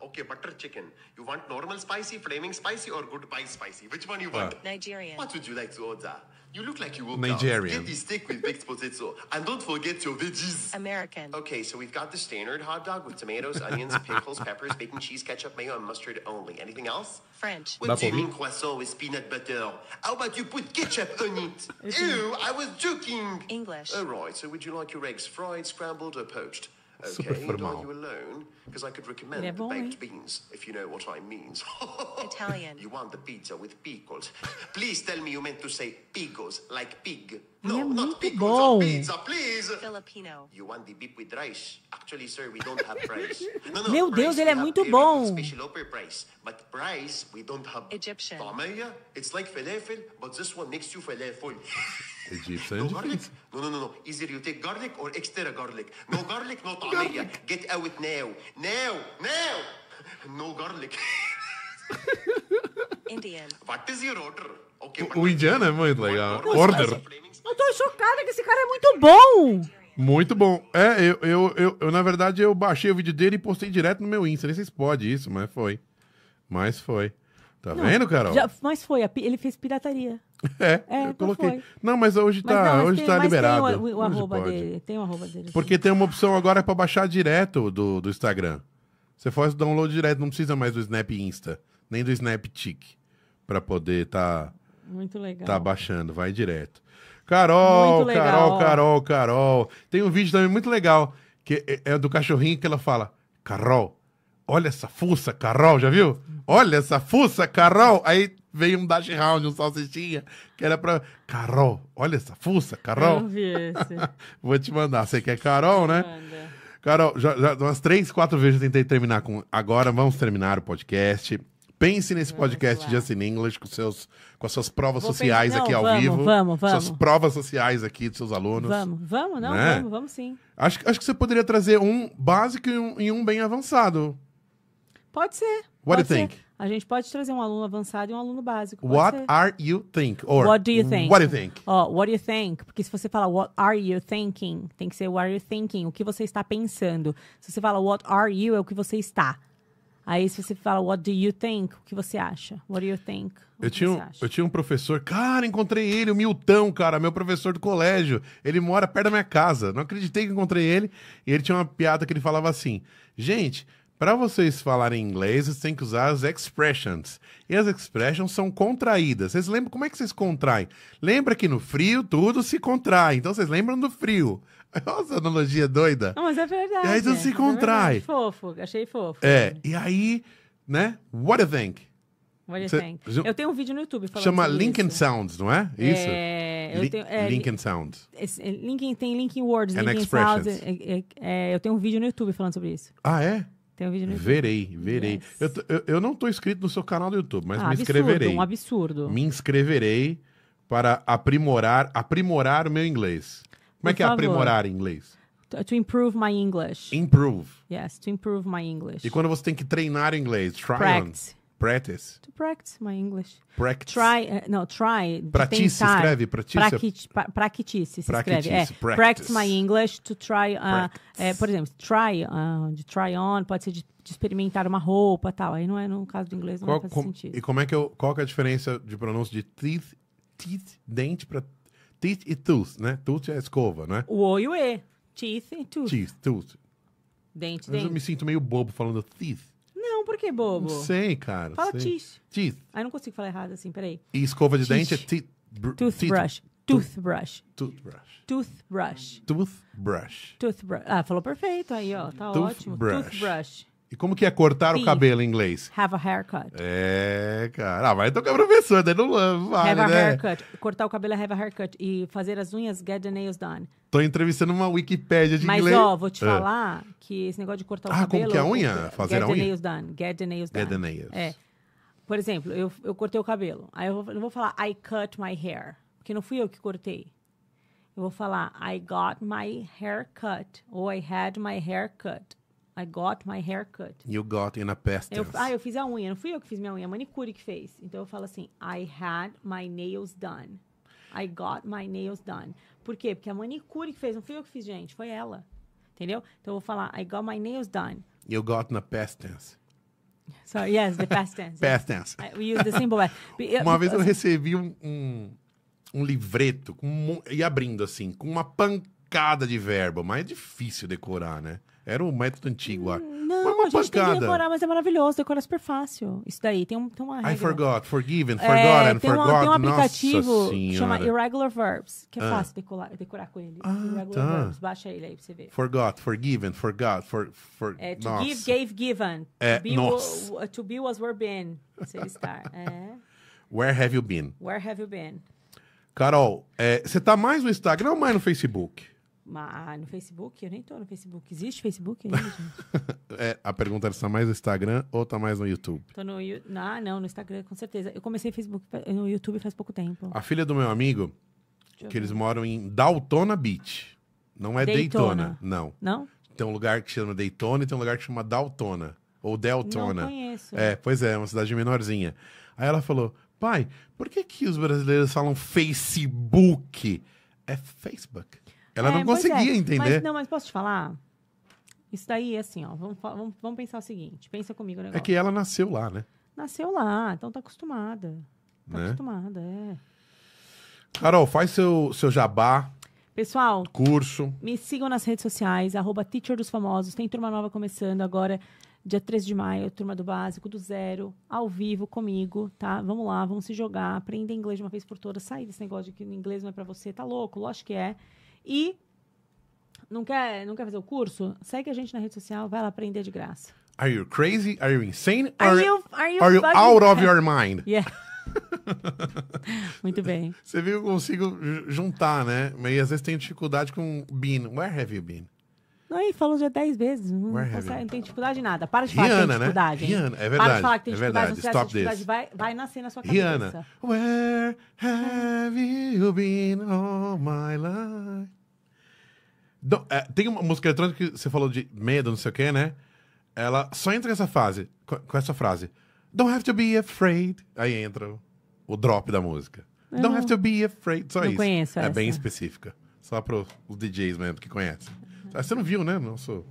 Okay, butter chicken. You want normal spicy, flaming spicy, or good pie spicy? Which one you want? Ah. Nigerian. What would you like to order? You look like you woke Nigerian. up. Get the steak with baked potato. And don't forget your veggies. American. Okay, so we've got the standard hot dog with tomatoes, onions, pickles, peppers, bacon, cheese, ketchup, mayo, and mustard only. Anything else? French. What do you mean croissant with peanut butter? How about you put ketchup on it? Ew, I was joking. English. All right, so would you like your eggs fried, scrambled, or poached? Okay, and are you alone? Because I could recommend the baked beans, if you know what I mean. Italian. You want the pizza with pickles. Please tell me you meant to say pickles, like pig. No, not pickles pizza, please. Filipino. You want the beef with rice? Actually, sir, we don't have rice. No, no, Meu Deus, ele é muito bom. Special upper price, but price we don't have. Egyptian. Tamaya, it's like falafel, but this one makes you falafel. Egyptian. É no garlic? No, no, no, no. Either you take garlic or extra garlic. No garlic, no طعمية. Get out now. Now, now. No garlic. Indian. What is your order? Okay, O, indiano é muito legal. Order. Eu tô chocada que esse cara é muito bom. Muito bom. É, eu, eu, eu, eu, na verdade, eu baixei o vídeo dele e postei direto no meu Insta. Nem sei se pode isso, mas foi. Mas foi. Tá Não, vendo, Carol? Já, mas foi, ele fez pirataria. É, é eu então coloquei. Foi. Não, mas hoje mas tá, não, hoje tem, tá liberado. Tem o, o, arroba dele, tem o arroba dele. Porque sim. tem uma opção agora para baixar direto do, do Instagram. Você faz o download direto, não precisa mais do Snap Insta, nem do Snaptic, para poder tá Muito legal. Tá baixando, vai direto. Carol, legal, Carol, ó. Carol, Carol. Tem um vídeo também muito legal que é, é do cachorrinho que ela fala: "Carol, olha essa fuça, Carol, já viu? Olha essa fuça, Carol". Aí veio um dash round, um salsichinha, que era pra. Carol, olha essa fuça, Carol. Eu não vi esse. Vou te mandar. Você quer Carol, né? Manda. Carol, já, já, umas três, quatro vezes eu tentei terminar com. Agora vamos terminar o podcast. Pense nesse vamos podcast lá. Just in English com, seus, com as suas provas Vou sociais não, aqui ao vamos, vivo. Vamos, vamos. Suas provas sociais aqui dos seus alunos. Vamos, vamos, não, né? vamos, vamos sim. Acho, acho que você poderia trazer um básico e um, e um bem avançado. Pode ser. What pode do you think? A gente pode trazer um aluno avançado e um aluno básico. What ser. are you think? Or what do you think? What do you think? Oh, what do you think? Porque se você fala what are you thinking, tem que ser what are you thinking, o que você está pensando. Se você fala what are you, é o que você está. Aí se você fala what do you think, o que você acha? What do you think? O eu tinha, um, eu tinha um professor, cara, encontrei ele, o Milton, cara, meu professor do colégio. Ele mora perto da minha casa. Não acreditei que encontrei ele. E ele tinha uma piada que ele falava assim: gente, para vocês falarem inglês, vocês têm que usar as expressions. E as expressions são contraídas. Vocês lembram como é que vocês contraem? Lembra que no frio tudo se contrai. Então vocês lembram do frio. Olha essa analogia doida. Não, mas é verdade. E aí tudo é, se contrai. É fofo, achei fofo. É, e aí, né? What do you think? What do you think? Eu tenho um vídeo no YouTube falando Chama Lincoln isso. Sounds, não é? é isso. É, eu Li tenho, é, Lincoln Sounds. É, Lincoln, tem Lincoln Words, And Lincoln Sounds. É, eu tenho um vídeo no YouTube falando sobre isso. Ah, é? Tem um vídeo no YouTube. Verei, verei. Yes. Eu, eu, eu, não tô inscrito no seu canal do YouTube, mas ah, me absurdo, inscreverei. Um absurdo. Me inscreverei para aprimorar, aprimorar o meu inglês. Como é Por é que favor. é aprimorar inglês? To, to improve my English. Improve. Yes, to improve my English. E quando você tem que treinar inglês? Try Practice. On. Practice. To practice my English. Practice. Try, uh, eh, não, try. Pratice, escreve, pratice. Practice, se escreve. É, practice. practice my English to try, uh, é, por exemplo, try, uh, de try on, pode ser de, de, experimentar uma roupa tal. Aí não é no caso do inglês, não qual, faz com, sentido. E como é que eu, qual que é a diferença de pronúncio de teeth, teeth dente, para teeth e tooth, né? Tooth é escova, né? O O e o E. Teeth e tooth. Teeth, tooth. Dente, Mas dente. eu me sinto meio bobo falando teeth. Não, por que bobo? Não sei, cara. Fala teeth. Teeth. Aí não consigo falar errado assim, peraí. E escova de dente é teeth. Toothbrush. Toothbrush. Toothbrush. Toothbrush. Toothbrush. Toothbrush. Ah, falou perfeito aí, ó. Tá ótimo. Toothbrush. E como que é cortar Sim. o cabelo em inglês? Have a haircut. É, cara. Ah, mas então professor, daí não vale, Have a né? haircut. Cortar o cabelo é have a haircut. E fazer as unhas, get the nails done. Tô entrevistando uma Wikipédia de mas, inglês. Mas, ó, vou te ah. falar ah. que esse negócio de cortar o ah, cabelo... Ah, como que é a unha? Fazer a unha? Get the nails done. Get the nails done. Get the nails. É. Por exemplo, eu, eu cortei o cabelo. Aí eu não vou falar I cut my hair. Porque não fui eu que cortei. Eu vou falar I got my hair cut. Ou I had my hair cut. I got my hair cut. You got in a past tense. Eu, ah, eu fiz a unha. Não fui eu que fiz minha unha, a manicure que fez. Então eu falo assim, I had my nails done. I got my nails done. Por quê? Porque a manicure que fez, não fui eu que fiz, gente, foi ela. Entendeu? Então eu vou falar, I got my nails done. You got na past tense. So, yes, the past tense. past tense. I, we use the simple past. Uma vez eu recebi um, um, um livreto com, e abrindo assim, com uma pancada de verbo, mas é difícil decorar, né? Era o método antigo, hum, Não, mas uma a gente pancada. tem que decorar, mas é maravilhoso, decora super fácil. Isso daí, tem, um, tem uma regra. I forgot, forgiven, é, forgotten, é, tem forgot. tem um aplicativo que chama Irregular Verbs, que é ah. fácil decorar, decorar com ele. Ah, Irregular tá. Verbs, baixa ele aí pra você ver. Forgot, forgiven, forgot, for... for é, to nossa. give, gave, given. É, to be, nossa. to be was, were, been. Se estar. É. Where have you been? Where have you been? Carol, é, você é, tá mais no Instagram ou mais no Facebook? Uma, ah, no Facebook? Eu nem tô no Facebook. Existe Facebook ainda, é, a pergunta era se tá mais no Instagram ou tá mais no YouTube? Tô no... Ah, não, no Instagram, com certeza. Eu comecei Facebook no YouTube faz pouco tempo. A filha do meu amigo, que eles moram em Daltona Beach. Não é Daytona, Daytona não. Não? Tem um lugar que chama Daytona e tem um lugar que chama Daltona. Ou Deltona. Não conheço. É, pois é, é uma cidade menorzinha. Aí ela falou, pai, por que que os brasileiros falam Facebook? É Facebook. Ela é, não é. conseguia é. entender. Mas, não, mas posso te falar? Isso daí é assim, ó. Vamos, vamos, pensar o seguinte. Pensa comigo o negócio. É que ela nasceu lá, né? Nasceu lá, então tá acostumada. Tá né? acostumada, é. Carol, faz seu, seu jabá. Pessoal, curso. Me sigam nas redes sociais, arroba Teacher dos Famosos. Tem turma nova começando agora, dia 13 de maio, turma do básico, do zero, ao vivo, comigo, tá? Vamos lá, vamos se jogar, aprenda inglês de uma vez por todas, sair desse negócio de que inglês não é pra você, tá louco? Lógico que é. E não quer, não quer fazer o curso? Segue a gente na rede social, vai lá aprender de graça. Are you crazy? Are you insane? Are, are you, are you, are you out of your mind? Yeah. Muito bem. Você viu que eu consigo juntar, né? Mas às vezes tem dificuldade com been. Where have you been? Não, aí falou já 10 vezes. Não, consegue, não tem dificuldade em nada. Para de falar que tem né? dificuldade. Né? Rihanna, é verdade. Para de falar que tem é dificuldade. Verdade, não dificuldade this. vai, vai nascer na sua cabeça. Rihanna, where have you been all my life? é, tem uma música eletrônica que você falou de medo, não sei o quê, né? Ela só entra nessa fase, com, com essa frase. Don't have to be afraid. Aí entra o, o drop da música. Eu Don't não, have to be afraid. Só não isso. Conheço é essa. bem específica. Só para os DJs mesmo que conhecem. Ah, você não viu, né? Nosso...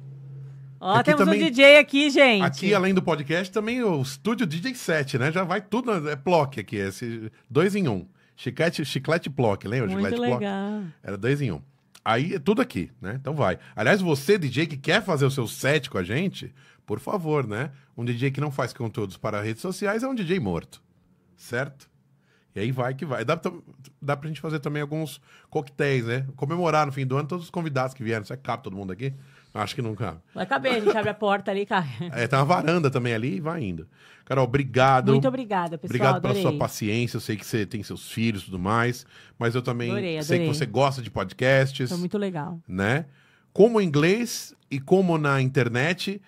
Ó, aqui temos também, um DJ aqui, gente. Aqui, além do podcast, também o estúdio DJ 7, né? Já vai tudo, é block aqui, é esse dois em um. Chiclete, chiclete block, lembra? Muito chiclete legal. Era dois em um. Aí é tudo aqui, né? Então vai. Aliás, você, DJ, que quer fazer o seu set com a gente, por favor, né? Um DJ que não faz conteúdos para redes sociais é um DJ morto, certo? E aí vai que vai. Dá, dá pra gente fazer também alguns coquetéis, né? Comemorar no fim do ano todos os convidados que vieram. Será que cabe todo mundo aqui? Acho que nunca Vai caber, a gente abre a porta ali e É, tem uma varanda também ali e vai indo. Carol, obrigado. Muito obrigada, pessoal. Obrigado pela sua paciência. Eu sei que você tem seus filhos e tudo mais, mas eu também adorei, adorei. sei que você gosta de podcasts. Foi muito legal. Né? Como inglês e como na internet,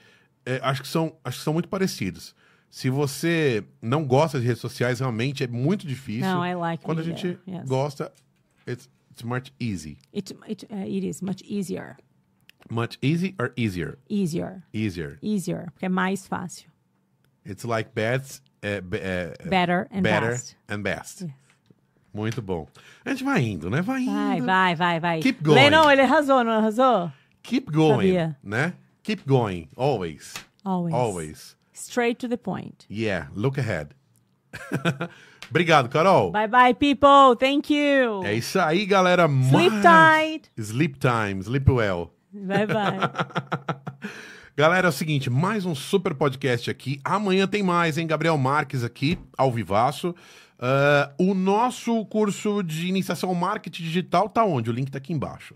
é, acho, que são, acho que são muito parecidos. Se você não gosta de redes sociais, realmente é muito difícil. Não, I like Quando media. a gente yes. gosta, it's, it's, much easy. It, it, uh, it is much easier. Much easy or easier? Easier. Easier. Easier, porque é mais fácil. It's like best, uh, uh, better and better best. And best. Yes. Muito bom. A gente vai indo, né? Vai indo. Vai, vai, vai, vai. Keep going. Lennon, ele arrasou, não arrasou? Keep going, Sabia. né? Keep going, always. Always. Always. Straight to the point. Yeah, look ahead. Obrigado, Carol. Bye bye, people. Thank you. É isso aí, galera. Sleep Mas... tight. Sleep time. Sleep well. Bye bye. Galera, é o seguinte, mais um super podcast aqui. Amanhã tem mais, hein? Gabriel Marques aqui, ao vivaço. Uh, o nosso curso de iniciação ao marketing digital tá onde? O link tá aqui embaixo.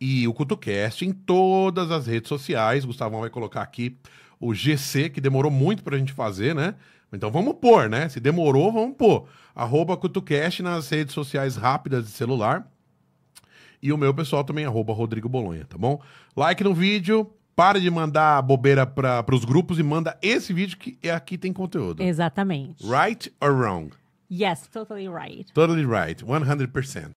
E o CutoCast em todas as redes sociais. Gustavão vai colocar aqui o GC, que demorou muito pra gente fazer, né? Então vamos pôr, né? Se demorou, vamos pôr. Arroba CutuCast nas redes sociais rápidas de celular. E o meu pessoal também, arroba Rodrigo Bolonha, tá bom? Like no vídeo, para de mandar bobeira para os grupos e manda esse vídeo que é aqui tem conteúdo. Exatamente. Right or wrong? Yes, totally right. Totally right, 100%.